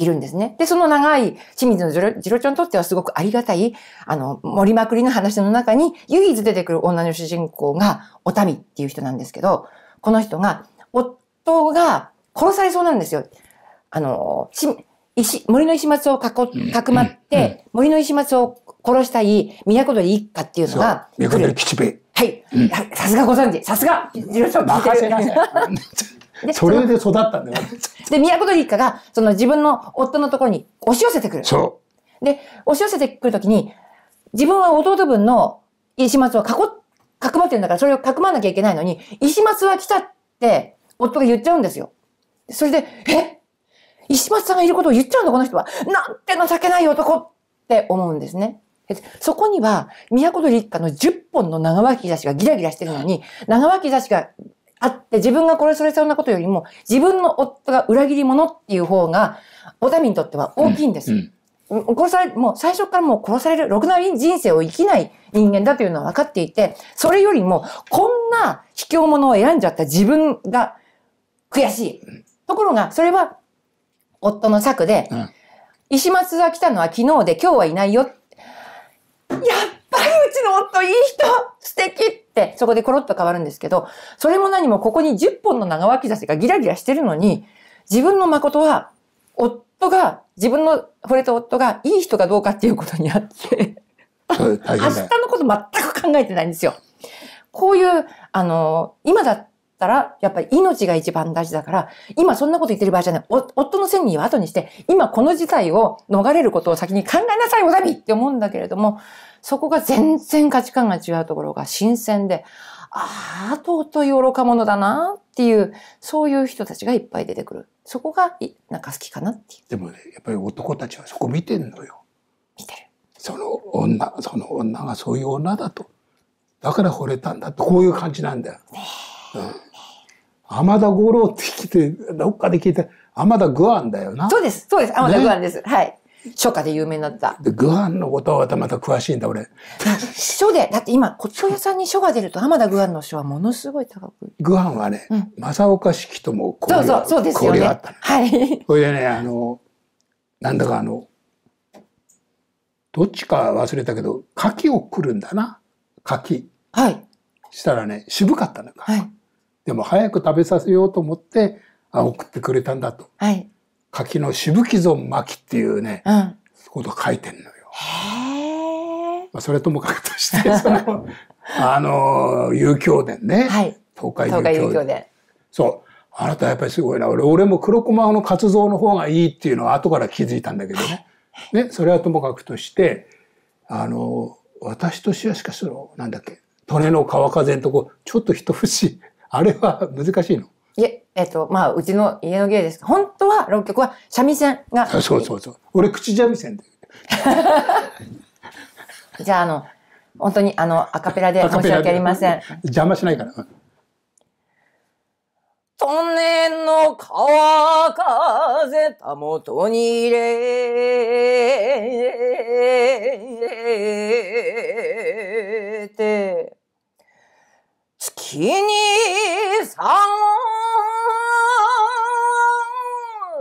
いるんですね。で、その長い清水の次郎ちゃんにとってはすごくありがたい、あの、盛りまくりの話の中に唯一出てくる女の主人公がおたみっていう人なんですけど、この人が、夫が殺されそうなんですよ。あの、石森の石松をかこかくまって、うん、森の石松を殺したい都鳥一家っていうのが。都鳥吉兵衛。はい。さすがご存知。さすが任せない。それで育ったんだよ。で、都鳥一家が、その自分の夫のところに押し寄せてくる。そう。で、押し寄せてくるときに、自分は弟分の石松を囲かくまってるんだから、それをかくまなきゃいけないのに、石松は来たって、夫が言っちゃうんですよ。それで、え石松さんがいることを言っちゃうのこの人は。なんて情けない男って思うんですね。そこには、都鳥一家の10本の長脇差しがギラギラしてるのに、長脇差しがあって、自分が殺されそうなことよりも、自分の夫が裏切り者っていう方が、おたみにとっては大きいんです。うんうん、殺され、もう最初からもう殺される、ろくな人生を生きない人間だというのは分かっていて、それよりも、こんな卑怯者を選んじゃった自分が悔しい。ところが、それは、夫の策で、うん、石松が来たのは昨日で今日はいないよ。やっちの夫いい人素敵ってそこでコロッと変わるんですけど、それも何もここに10本の長脇差しがギラギラしてるのに、自分の誠は夫が、自分の惚れた夫がいい人かどうかっていうことにあって明日のこと全く考えてないんですよ。こういう、あの、今だったら、やっぱり命が一番大事だから、今そんなこと言ってる場合じゃない。夫の千人は後にして、今この事態を逃れることを先に考えなさい、おだみって思うんだけれども、そこが全然価値観が違うところが新鮮で、ああ、尊い愚か者だなっていう、そういう人たちがいっぱい出てくる。そこが、なんか好きかなっていう。でもね、やっぱり男たちはそこ見てんのよ。見てる。その女、その女がそういう女だと。だから惚れたんだと、こういう感じなんだよ。ねうん天田五郎って聞いて、どっかで聞いて、天田グアンだよな。そうです、そうです、天田グアンです。ね、はい。初夏で有名になった。で、グアンのことはまたまた詳しいんだ、俺。書で、だって今、骨董屋さんに書が出ると、浜田グアンの書はものすごい高く。グアンはね、うん、正岡子規とも交流そうそう、そうですよね。はい。これでね、あの、なんだかあの、どっちか忘れたけど、柿をくるんだな。柿。はい。したらね、渋かったのか。はい。でも早く食べさせようと思ってあ送ってくれたんだと、はい、柿のしぶき損巻きっていうね、うん、こと書いてんのよ。まあ、それともかくとして そのあの遊興殿ね、はい、東海遊興殿そうあなたやっぱりすごいな俺俺も黒駒の活動の方がいいっていうのは後から気づいたんだけどね,、ねそれはともかくとしてあの私としてはしかしそのなんだっけ利根の川風のとこちょっと一節あれは難しいのいえ、えっと、まあ、うちの家の芸です本当は6曲は三味線が。そうそうそう。俺、口三味線で。じゃあ、あの、本当に、あの、アカペラで申し訳ありません。邪魔しないから。トンネの川風たもとに入れて、きにさ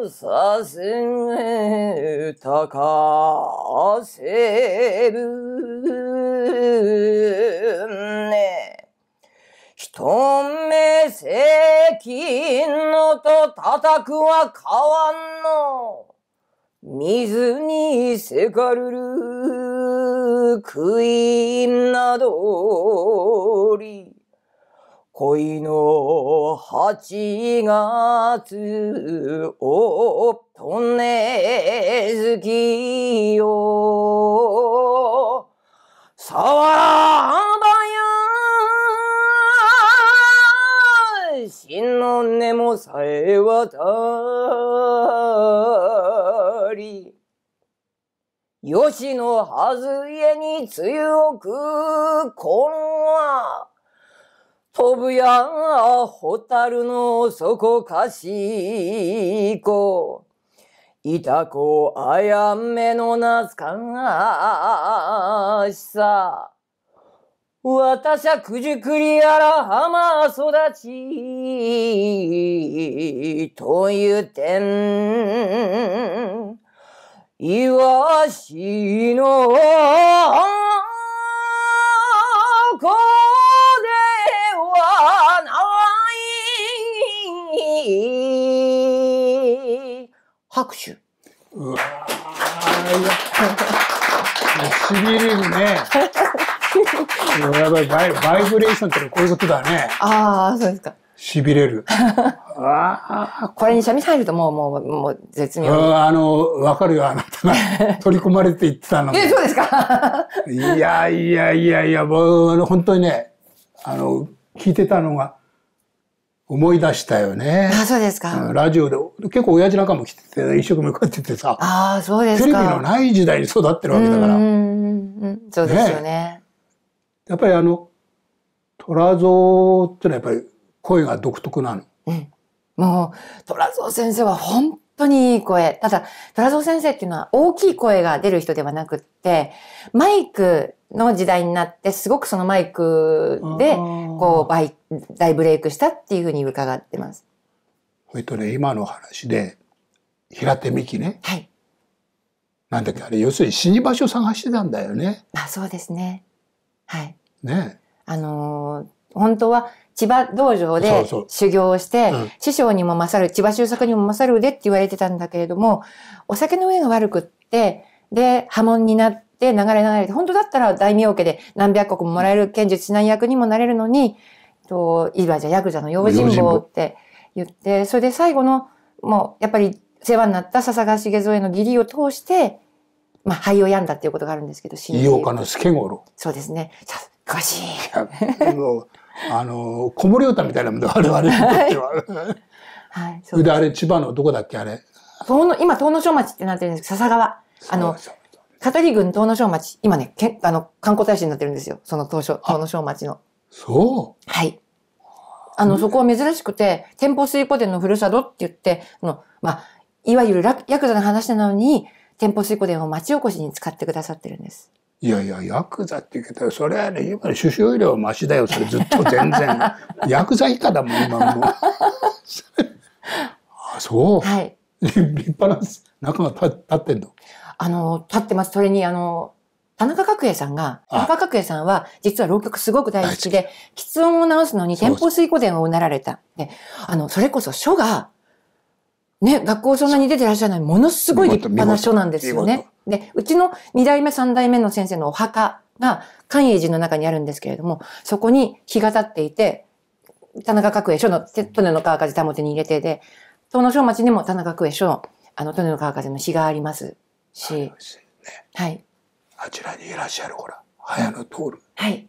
んさせたかせるね。一目きのと叩くは変わんの。水にせかるる、クイーンなどり。恋の八月をとね月きよ。さわらばや、真の根もさえ渡り。吉のはずえに強く、このは飛ぶや蛍の底かしこ。いたこあやめの懐かしさ。私は九十九里やら浜育ち。という点。いわしの、こ拍手。うわー、やしびれるね。やばい、バイバイブレーションってこういうことだね。ああ、そうですか。しびれる。ああ。これに三味線入るともう、もう、もう絶妙。あの、わかるよ、あなたが 取り込まれていってたの。え、そうですかいやいやいやいや、もう、本当にね、あの、聞いてたのが、思い出したよね。あ、そうですか。ラジオで結構親父仲んも来てて、一生懸命こうやっててさ、ああ、そうですテレビのない時代に育ってるわけだから。うんうんそうですよね、ね、やっぱりあの、虎蔵ってのはやっぱり声が独特なの。うん。もう、虎蔵先生は本本当にいい声。ただ、虎蔵先生っていうのは大きい声が出る人ではなくって、マイクの時代になって、すごくそのマイクで、こう、大ブレイクしたっていうふうに伺ってます。それとね今の話で平手美紀ね、はい、なんだっけあれ要するに死に場所探してたんだよね。あそうですね。はい。ね。あのー、本当は千葉道場で修行をして、そうそううん、師匠にも勝る、千葉周作にも勝る腕って言われてたんだけれども、お酒の上が悪くって、で、波紋になって流れ流れて、本当だったら大名家で何百国ももらえる剣術指南役にもなれるのに、と、いわじゃヤクザの用心棒って言って、それで最後の、もうやっぱり世話になった笹川重添への義理を通して、まあ、肺を病んだっていうことがあるんですけど、医療岡の助五郎。そうですね。詳しい。あの、子守歌みたいなもんで、我々にとっては。はい。それであれ、千葉のどこだっけ、あれ。遠野、今、遠野町町ってなってるんですけど、笹川。あの、香取郡遠野町町、今ね、けあの、観光大使になってるんですよ。その東野、東野町の。そうはい。あの、そこは珍しくて、店舗水ポ伝のふるさとって言って、の、まあ、いわゆるヤクザの話なのに、店舗水ポ伝を町おこしに使ってくださってるんです。いやいや、ヤクザって言うけど、それはね、今の首相医療マシだよ、それずっと全然。ヤクザ以下だもん、今もう。あ、そう。はい。立派な中が立ってんのあの、立ってます。それに、あの、田中角栄さんが、田中角栄さんは、実は浪曲すごく大好きで、き音を直すのに天保水湖伝をなられた。で、あの、それこそ書が、ね、学校そんなに出てらっしゃらない、ものすごい立派な書なんですよね。で、うちの二代目、三代目の先生のお墓が、寛永寺の中にあるんですけれども、そこに日が立っていて、田中角栄書の、トネの川風保てに入れてで、東野小町にも田中角栄書の、あの、トネの川風の日がありますし、はい。あちらにいらっしゃるほら早野徹、はい、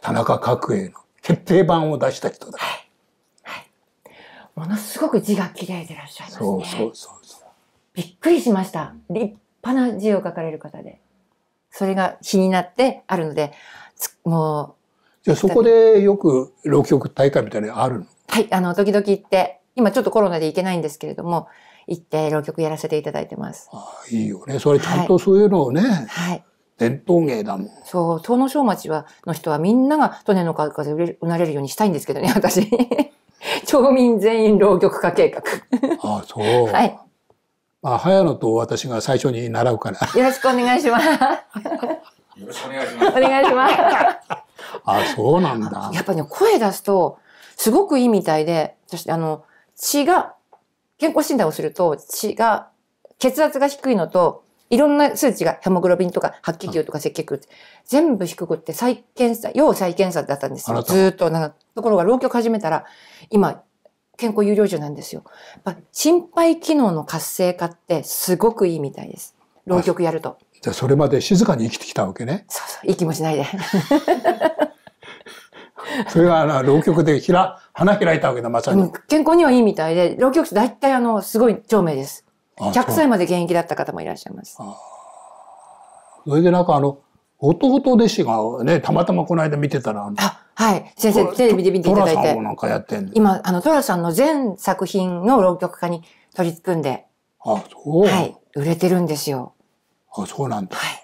田中角栄の決定版を出した人だ、はいはい、ものすごく字が綺麗でいらっしゃいますねそうそうそうびっくりしました立派な字を書かれる方でそれが気になってあるのでもうじゃあそこでよく浪曲大会みたいなのあるのはいあの時々行って今ちょっとコロナで行けないんですけれども行って浪曲やらせていただいてます。ああいいよね。それちゃんとそういうのをね。はい。伝統芸だもん。そう、東野小町は、の人はみんなが、利根の川でうなれるようにしたいんですけどね、私。町民全員浪曲化計画。ああ、そう。はい。まあ、早野と私が最初に習うから。よろしくお願いします。よろしくお願いします。お願いします。あ、そうなんだ。やっぱりね、声出すと、すごくいいみたいで、私、あの、血が健康診断をすると血が、血圧が低いのと、いろんな数値が、ヘモグロビンとか、白血球とか赤血球、全部低くって再検査、要再検査だったんですよ。ずっと長ところが、老朽化始めたら、今、健康有料児なんですよ。やっぱ心肺機能の活性化ってすごくいいみたいです。浪曲やると。じゃあそれまで静かに生きてきたわけね。そうそう、息もしないで。それがあの浪曲でひら花開いたわけだまさに。健康にはいいみたいで浪曲って大体あのすごい長命です。100歳まで現役だった方もいらっしゃいます。それでなんかあの弟弟子がねたまたまこの間見てたらあはい先生テレビで見ていただいて今あの寅さんの全作品の浪曲家に取り組んであそうはい売れてるんですよ。あそうなんだ。はい。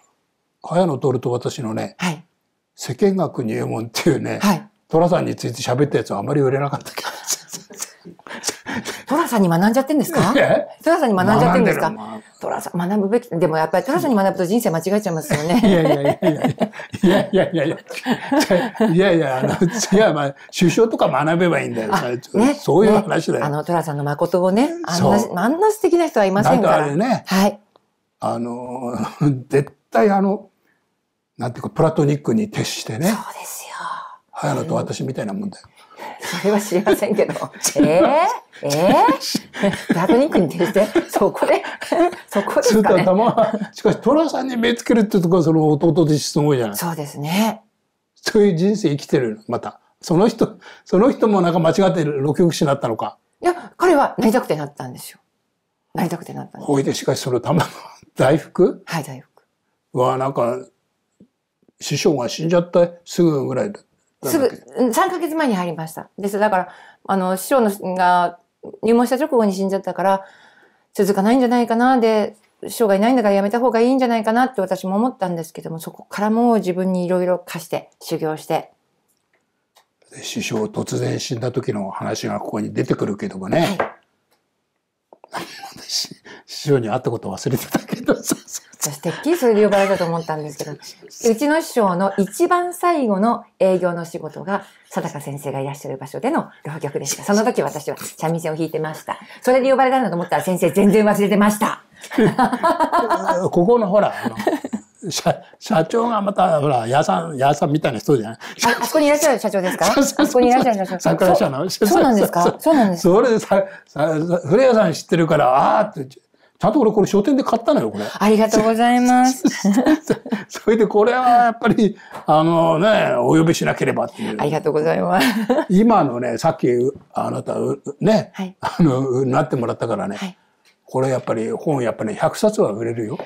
茅野徹と私のね、はい、世間学入門っていうね、はい、寅さんについて喋ったやつはあまり売れなかったけど。トラさんに学んじゃってんですかトラさんに学んじゃってんですかトラさん、学ぶべき、でもやっぱりトラさんに学ぶと人生間違えちゃいますよね。いやいやいやいやいやいやいやいや、あの、いや、まあ、首相とか学べばいいんだよ。ね、そういう話だよ。ね、あの、トラさんの誠をね、あんな、あんな素敵な人はいませんから。あれね、はい。あの、絶対あの、なんていうか、プラトニックに徹してね。そうです早野と私みたいなもんだよ。それは知りませんけど。えー、えー、ダブニックに転じて、そこで、そこですかね。ましかし、寅さんに目つけるってとこは、その弟弟子すごいじゃない。そうですね。そういう人生生きてるまた。その人、その人もなんか間違ってる、六極師になったのか。いや、彼はなりたくてなったんですよ。なりたくてなったんです。ほいで、しかしその卵、大福はい、大福。は、なんか、師匠が死んじゃったすぐぐらいだった。すぐ、3ヶ月前に入りました。です。だから、あの、師匠のが入門した直後に死んじゃったから、続かないんじゃないかな、で、師匠がいないんだからやめた方がいいんじゃないかなって私も思ったんですけども、そこからもう自分にいろいろ課して、修行して。師匠突然死んだ時の話がここに出てくるけどもね。はい、何も師匠に会ったこと忘れてたけど。私、てっきりそれで呼ばれたと思ったんですけど、うちの師匠の一番最後の営業の仕事が、佐高先生がいらっしゃる場所での浪曲でした。その時私は三味線を弾いてました。それで呼ばれたんだと思ったら先生全然忘れてました。ここのほら、あの、社社長がまたほら屋さん屋さんみたいな人じゃないああそこにいらっしゃる社長ですか あそこにいらっしゃる社長桜社のそうなんですかそうなんですか。それでささ古谷さん知ってるからああってちゃんと俺これ書店で買ったのよ、これ。ありがとうございます。それでこれはやっぱり、あのね、お呼びしなければっていう。ありがとうございます。今のね、さっきあなたね、はい、あの、なってもらったからね、はい、これやっぱり本やっぱり、ね、100冊は売れるよ。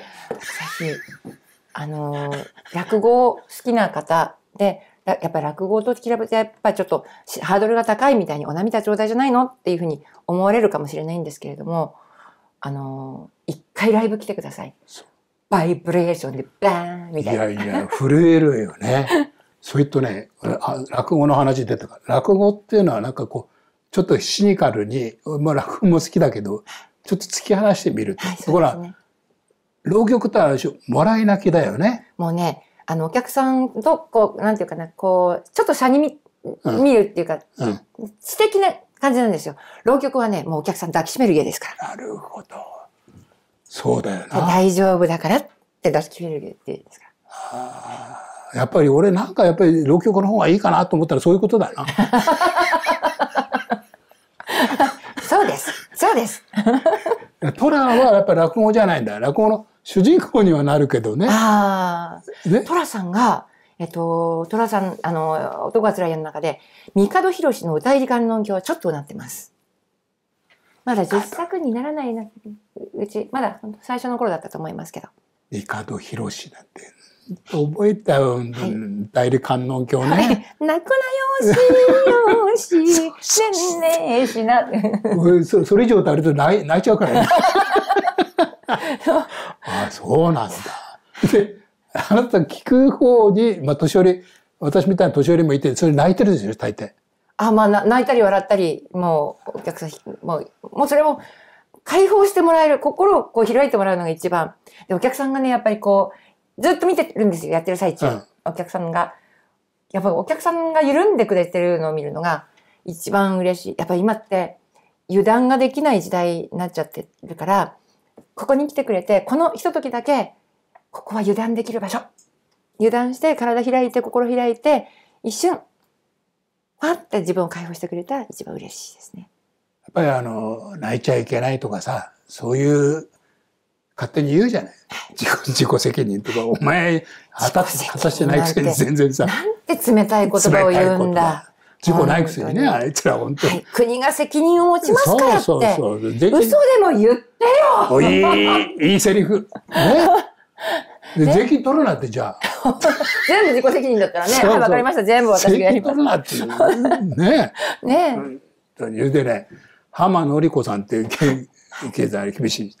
あの、落語好きな方で、やっぱり落語と比べてやっぱちょっとハードルが高いみたいにお涙頂戴じゃないのっていうふうに思われるかもしれないんですけれども、あの一回ライブ来てください。バイブレーションでバーンみたいな。いやいや、震えるよね。それとね、落語の話出たから、落語っていうのはなんかこう、ちょっとシニカルに、まあ落語も好きだけど、ちょっと突き放してみると。はい、ところが、浪曲とてあれもらい泣きだよね。もうね、あの、お客さんと、こう、なんていうかな、こう、ちょっと車に見、うん、見るっていうか、うん、知的な感じなんですよ。浪曲はね、もうお客さん抱きしめる家ですから。なるほど。そうだよな。大丈夫だからって抱きしめる家って言うんですから。あ、やっぱり俺なんかやっぱり浪曲の方がいいかなと思ったらそういうことだよな。そうです。そうです。トラはやっぱり落語じゃないんだよ。落語の主人公にはなるけどね。ああ。ね、トラさんがえっと、寅さん、あの、男はつらいの中で、帝博の歌入り観音経はちょっとなってます。まだ10作にならないな、うち、まだ最初の頃だったと思いますけど。帝博だって。覚えたよ、代理観音経ね。はい、泣くなよしよし、ねんねーしな。そそれ以上歌うと泣い泣いちゃうからね。あ あ、そうなんだ。であなた聞く方に、まあ、年寄り、私みたいな年寄りもいて、それ泣いてるでしょ、大抵。あ、まあ、泣いたり笑ったり、もう、お客さん、もう、もうそれも、解放してもらえる、心をこう開いてもらうのが一番。で、お客さんがね、やっぱりこう、ずっと見てるんですよ、やってる最中。うん、お客さんが。やっぱりお客さんが緩んでくれてるのを見るのが一番嬉しい。やっぱり今って油断ができない時代になっちゃってるから、ここに来てくれて、このひと時だけここは油断できる場所。油断して体開いて心開いて一瞬わって自分を解放してくれた一番嬉しいですね。やっぱりあの泣いちゃいけないとかさそういう勝手に言うじゃない、自己自己責任とかお前果た果たしてないくせに全然さなんて冷たい言葉を言うんだ。事故ないくせにね、あいつら本当、はい、国が責任を持ちますからって。そうそうそう。嘘でも言ってよいい、いいセリフ。ね で、税金取るなって、じゃあ。全部自己責任だったらね。はい、わかりました。全部私がやります。税金取るなっていう。ねえ。ねえ。それでね、浜典子さんっていう経済厳しい。や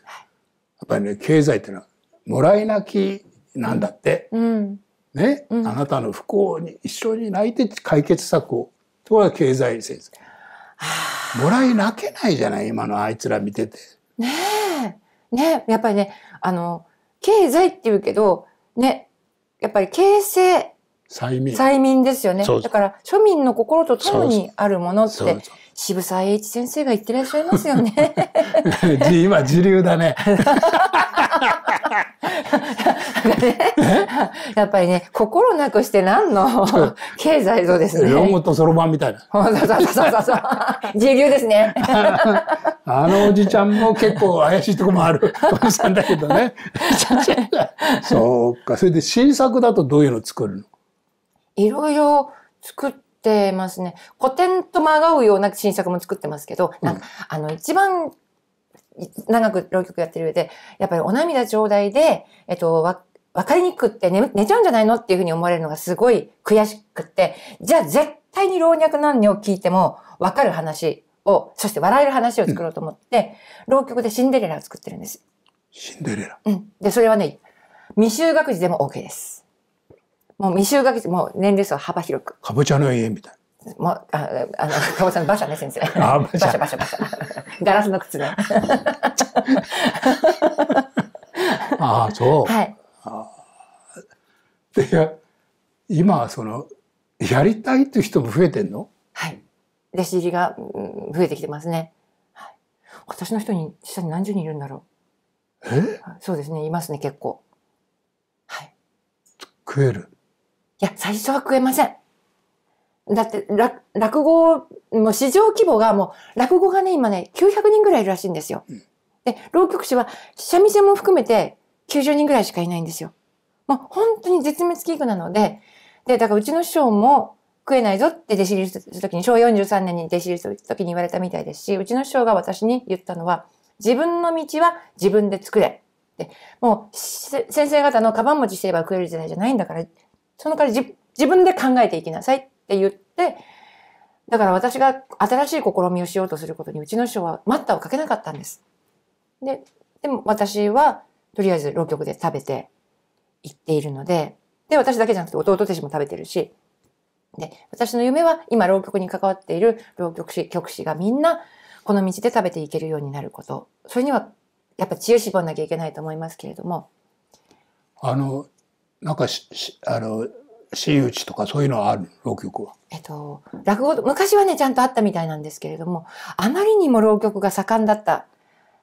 っぱりね、経済ってのは、もらい泣きなんだって。うん。ね、うん、あなたの不幸に一緒に泣いて解決策を。ところが経済政策。もらい泣けないじゃない、今のあいつら見てて。ねえ。ねえ、やっぱりね、あの、経済って言うけど、ね、やっぱり形成、催眠。催眠ですよね。だから、庶民の心とともにあるものって、渋沢栄一先生が言ってらっしゃいますよね。今、時流だね。ね。やっぱりね、心なくして何の経済像ですね。読むとそろばんみたいな。そうそうそうそう。自流ですね。あのおじちゃんも結構怪しいとこもあるおじさんだけどね。そうか。それで新作だとどういうの作るのいろいろ作ってますね。古典と間ががうような新作も作ってますけど、ん、んあの一番長く浪曲やってる上で、やっぱりお涙頂戴で、えっと、わかりにくくって寝、寝ちゃうんじゃないのっていうふうに思われるのがすごい悔しくって、じゃあ絶対に老若男女を聞いてもわかる話を、そして笑える話を作ろうと思って、うん、浪曲でシンデレラを作ってるんです。シンデレラうん。で、それはね、未就学児でも OK です。もう未就学児、もう年齢層幅広く。かぼちゃの家みたいな。もう、ああの、かぼちゃの馬車ね、先生。あ、馬車。馬車、馬車、馬車。ガラスの靴ね。ああ、そう。はい。で 今そのやりたいっていう人も増えてんのはい弟子入りが、うん、増えてきてますね、はい、私の人に下に何十人いるんだろうえそうですねいますね結構はい食えるいや最初は食えませんだって落語もう市場規模がもう落語がね今ね900人ぐらいいるらしいんですよ、うん、で浪曲師は三味線も含めて90人ぐらいしかいないんですよ。もう本当に絶滅危惧なので、で、だからうちの師匠も食えないぞって弟子入りするときに、昭和43年に弟子入りするときに言われたみたいですし、うちの師匠が私に言ったのは、自分の道は自分で作れ。で、もう、先生方のカバン持ちしてれば食える時代じゃないんだから、その代わり自分で考えていきなさいって言って、だから私が新しい試みをしようとすることにうちの師匠は待ったをかけなかったんです。で、でも私はとりあえず浪曲で食べて行っているので、で、私だけじゃなくて弟弟子も食べてるし、で、私の夢は今浪曲に関わっている浪曲師、曲師がみんなこの道で食べていけるようになること。それにはやっぱ知恵絞んなきゃいけないと思いますけれども。あの、なんかし、あの、真打ちとかそういうのはある浪曲は。えっと、落語、昔はね、ちゃんとあったみたいなんですけれども、あまりにも浪曲が盛んだった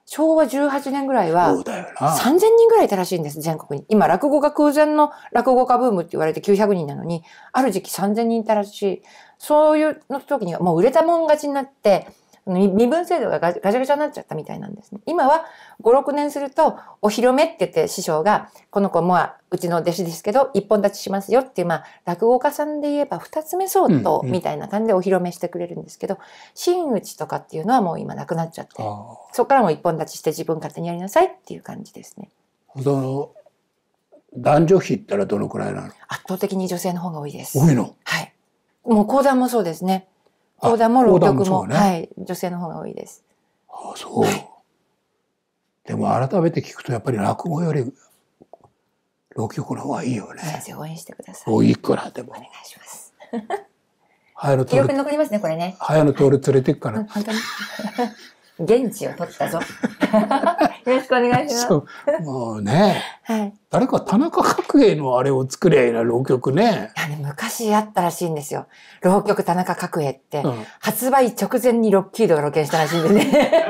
昭和18年ぐらいは、3000人ぐらいいたらしいんです、全国に。今、落語家空前の落語家ブームって言われて900人なのに、ある時期3000人いたらしい。そういうの時にはもう売れたもん勝ちになって、身分制度がガチャガチャになっちゃったみたいなんですね。今は5、6年すると、お披露目って言って師匠が、この子もうちの弟子ですけど、一本立ちしますよっていう、まあ、落語家さんで言えば二つ目相当みたいな感じでお披露目してくれるんですけど、真打ちとかっていうのはもう今なくなっちゃって、そこからも一本立ちして自分勝手にやりなさいっていう感じですね。その男女比ったらどのくらいなの圧倒的に女性の方が多いです。多いのはい。もう講談もそうですね。講談も朗読も、ね、はい、女性の方が多いです。ああ、そう。でも改めて聞くとやっぱり落語より浪曲の方がいいよね。先生応援してください。いくらでも。お願いします。早野記に残りますね、これね。早野徹連れてくから。うん、本当に。現地を取ったぞ。よろしくお願いします。もうね、はい、誰か田中角栄のあれを作りゃいいな、浪曲ね。いやね、昔あったらしいんですよ。浪曲田中角栄って、うん、発売直前にロッキードが露見したらしいんでね。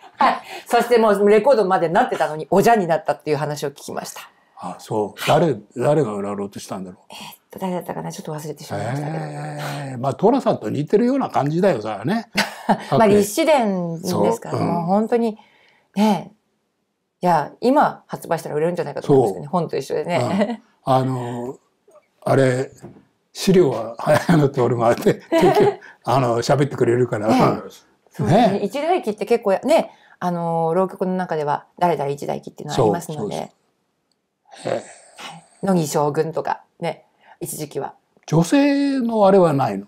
はい。そしてもうレコードまでなってたのに、おじゃになったっていう話を聞きました。あ、そう。誰、誰が売ろうとしたんだろう。えー誰だったかなちょっと忘れてしまいましたけど。えー、まあ、寅さんと似てるような感じだよ、さね。まあ、立志伝ですから、うん、もう本当に、ね、いや、今発売したら売れるんじゃないかと思うんですけどね、本と一緒でね。うん、あの、あれ、資料は早野俺もあって、あの、喋ってくれるから。ねそうね。ね一代記って結構、ね、あの、浪曲の中では、誰々一代記っていうのはありますので。ではい、乃木将軍とか。一時期は。女性のあれはないの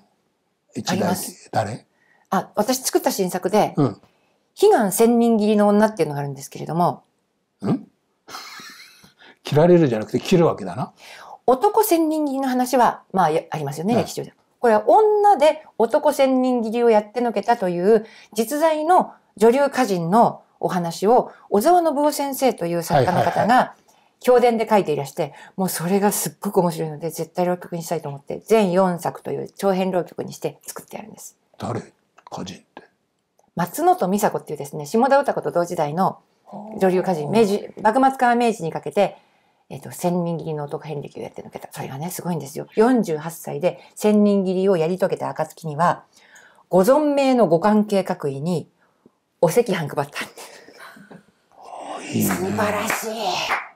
一代誰あ、私作った新作で、うん、悲願千人斬りの女っていうのがあるんですけれども。ん切られるじゃなくて切るわけだな。男千人斬りの話は、まあ、ありますよね、歴史上で。これは女で男千人斬りをやってのけたという実在の女流歌人のお話を小沢信夫先生という作家の方が教伝で書いていらして、もうそれがすっごく面白いので、絶対浪曲にしたいと思って、全4作という長編浪曲にして作ってやるんです。誰歌人って。松野と美佐子っていうですね、下田歌子と同時代の女流歌人、明治、幕末から明治にかけて、えっ、ー、と、千人切りの男遍歴をやってのけた。それがね、すごいんですよ。48歳で千人切りをやり遂げた暁には、ご存命のご関係各位にお赤飯配った 素晴らしい。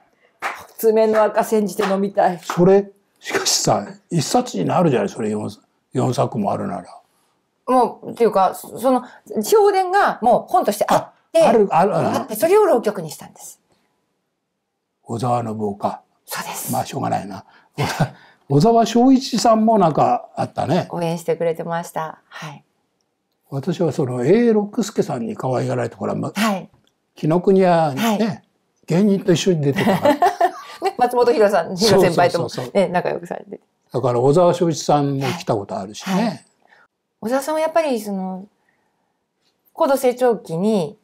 爪の赤煎じて飲みたい。それ、しかしさ、一冊になるじゃない、それ4、4作もあるなら。もう、っていうか、その、評伝がもう本としてあって、ある、ある、あって、それを浪曲にしたんです。小沢信夫か。そうです。まあ、しょうがないな。小沢昭一さんもなんかあったね。応援してくれてました。はい。私はその永六輔さんに可愛がられてほら、ま、はい、紀ノ国屋にね、はい、芸人と一緒に出てたから松本博さん、博先輩とも、ね、仲良くされて。だから小沢昭一さんも来たことあるしね。ははい、小沢さんはやっぱりその、高度成長期に、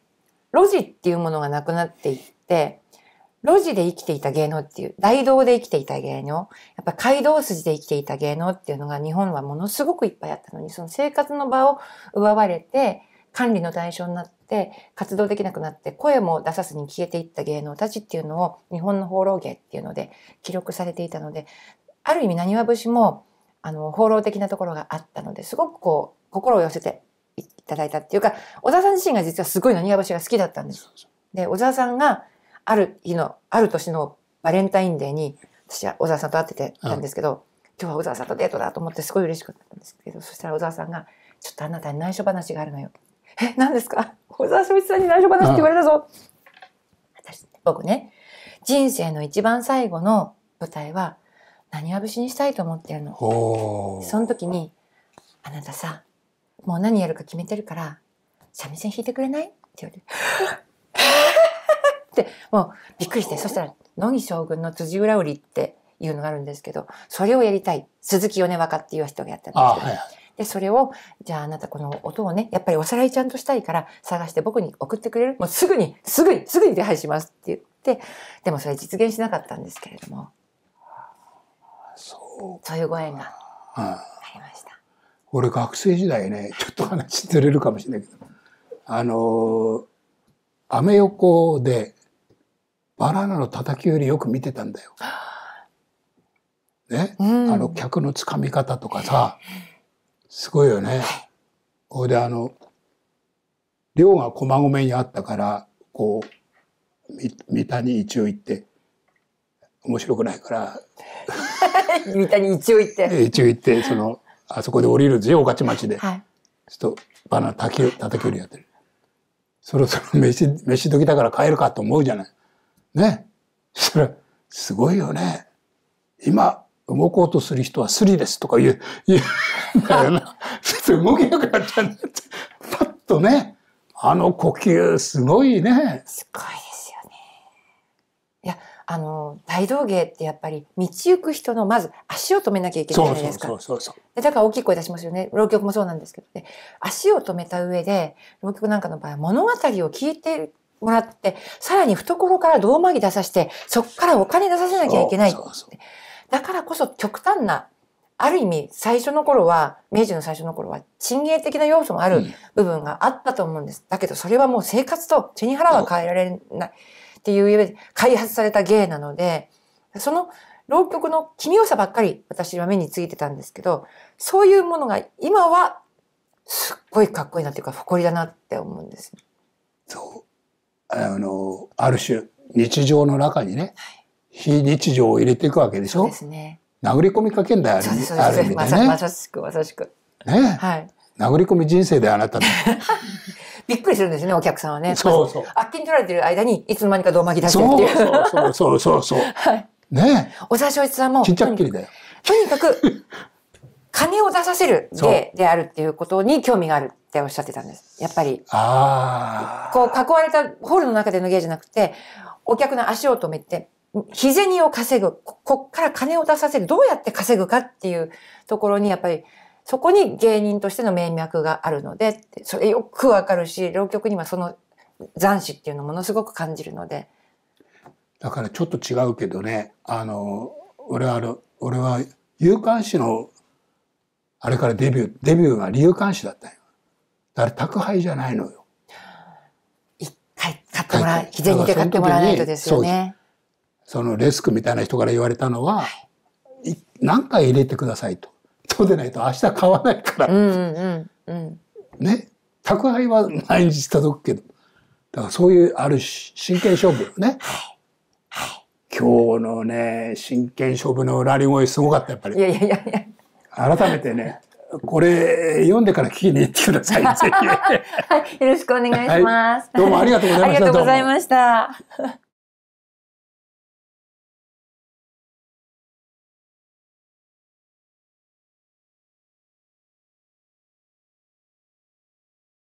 路地っていうものがなくなっていって、路地で生きていた芸能っていう、大道で生きていた芸能、やっぱ街道筋で生きていた芸能っていうのが日本はものすごくいっぱいあったのに、その生活の場を奪われて管理の対象になっで活動できなくなって声も出さずに消えていった芸能たちっていうのを日本の放浪芸っていうので記録されていたのである意味浪花節もあの放浪的なところがあったのですごくこう心を寄せていただいたっていうか小沢さん自身が実はすごい浪花節が好きだったんです。で小沢さんがある日のある年のバレンタインデーに私は小沢さんと会っててたんですけど、うん、今日は小沢さんとデートだと思ってすごい嬉しかったんですけどそしたら小沢さんが「ちょっとあなたに内緒話があるのよ」え、何ですか小沢昭一さんに内緒話って言われたぞ。私、僕ね、人生の一番最後の舞台は、何は節にしたいと思ってるの。その時に、あなたさ、もう何やるか決めてるから、三味線弾いてくれないって言われて、っ て、もうびっくりして、そしたら、乃木将軍の辻浦織っていうのがあるんですけど、それをやりたい。鈴木米若っていう人がやったんですけど、で、それを、じゃああなたこの音をね、やっぱりおさらいちゃんとしたいから探して僕に送ってくれるもうすぐに、すぐに、すぐに手配しますって言って、でもそれ実現しなかったんですけれども。そう。そういうご縁がありました。俺学生時代ね、ちょっと話ずれるかもしれないけど、あの、アメ横でバナナの叩き売りよく見てたんだよ。ね、うん、あの客のつかみ方とかさ、すごいよね。こであの、量が駒込にあったから、こう、三谷一応行って、面白くないから。三谷一応行って。一応行って、その、あそこで降りるぜ、です御徒町で。はい、ちょっと、バナナ叩き、叩き売りやってる。そろそろ 飯、飯時だから帰るかと思うじゃない。ね。そしたら、すごいよね。今、動こうとする人はスリですとか言う、言うな。動けなくなっちゃうんだって。パッとね、あの呼吸すごいね。すごいですよね。いや、あの、大道芸ってやっぱり道行く人のまず足を止めなきゃいけないじゃないですか。そうそうそうそうだから大きい声出しますよね。浪曲もそうなんですけどね。足を止めた上で、浪曲なんかの場合は物語を聞いてもらって、さらに懐から胴まぎ出させて、そこからお金出させなきゃいけない。そうそうそうだからこそ極端な、ある意味最初の頃は、明治の最初の頃は、賃芸的な要素もある部分があったと思うんです。だけどそれはもう生活と手に腹は変えられないっていう上で開発された芸なので、その浪曲の奇妙さばっかり私は目についてたんですけど、そういうものが今はすっごいかっこいいなっていうか誇りだなって思うんです。そう。あの、ある種日常の中にね、はい非日常を入れていくわけでしょ。ですね。殴り込みかけんだよ、ある意味でね。まさしく、まさしく。ね。はい。殴り込み人生であなたの。びっくりするんですね、お客さんはね。そうそう。あっけに取られてる間に、いつの間にか胴巻き出してるっていう。そうそうそうそう はい。ね小沢昭一さんも。ちっちゃっきりだよ。とにかく、金を出させるで、であるっていうことに興味があるっておっしゃってたんです。やっぱり。ああ。こう、囲われたホールの中での芸じゃなくて、お客の足を止めて、日銭を稼ぐ、こっから金を出させる、どうやって稼ぐかっていうところに、やっぱり、そこに芸人としての名脈があるので、それよくわかるし、浪曲にはその斬死っていうのものすごく感じるので。だからちょっと違うけどね、あの、俺はあの、俺は、有刊誌の、あれからデビュー、デビューは有刊誌だったよ。だから宅配じゃないのよ。一回買ってもら、日銭で買ってもらわないとですよね。そのレスクみたいな人から言われたのは、何回入れてくださいと。そうでないと明日買わないから。うんうんうん、ね。宅配は毎日届くけど。だからそういうある真剣勝負よね。今日のね、真剣勝負のラリー声すごかった、やっぱり。いやいやいや改めてね、これ読んでから聞きに行ってください。はい、よろしくお願いします。はい、どうもありがとうございました。ありがとうございました。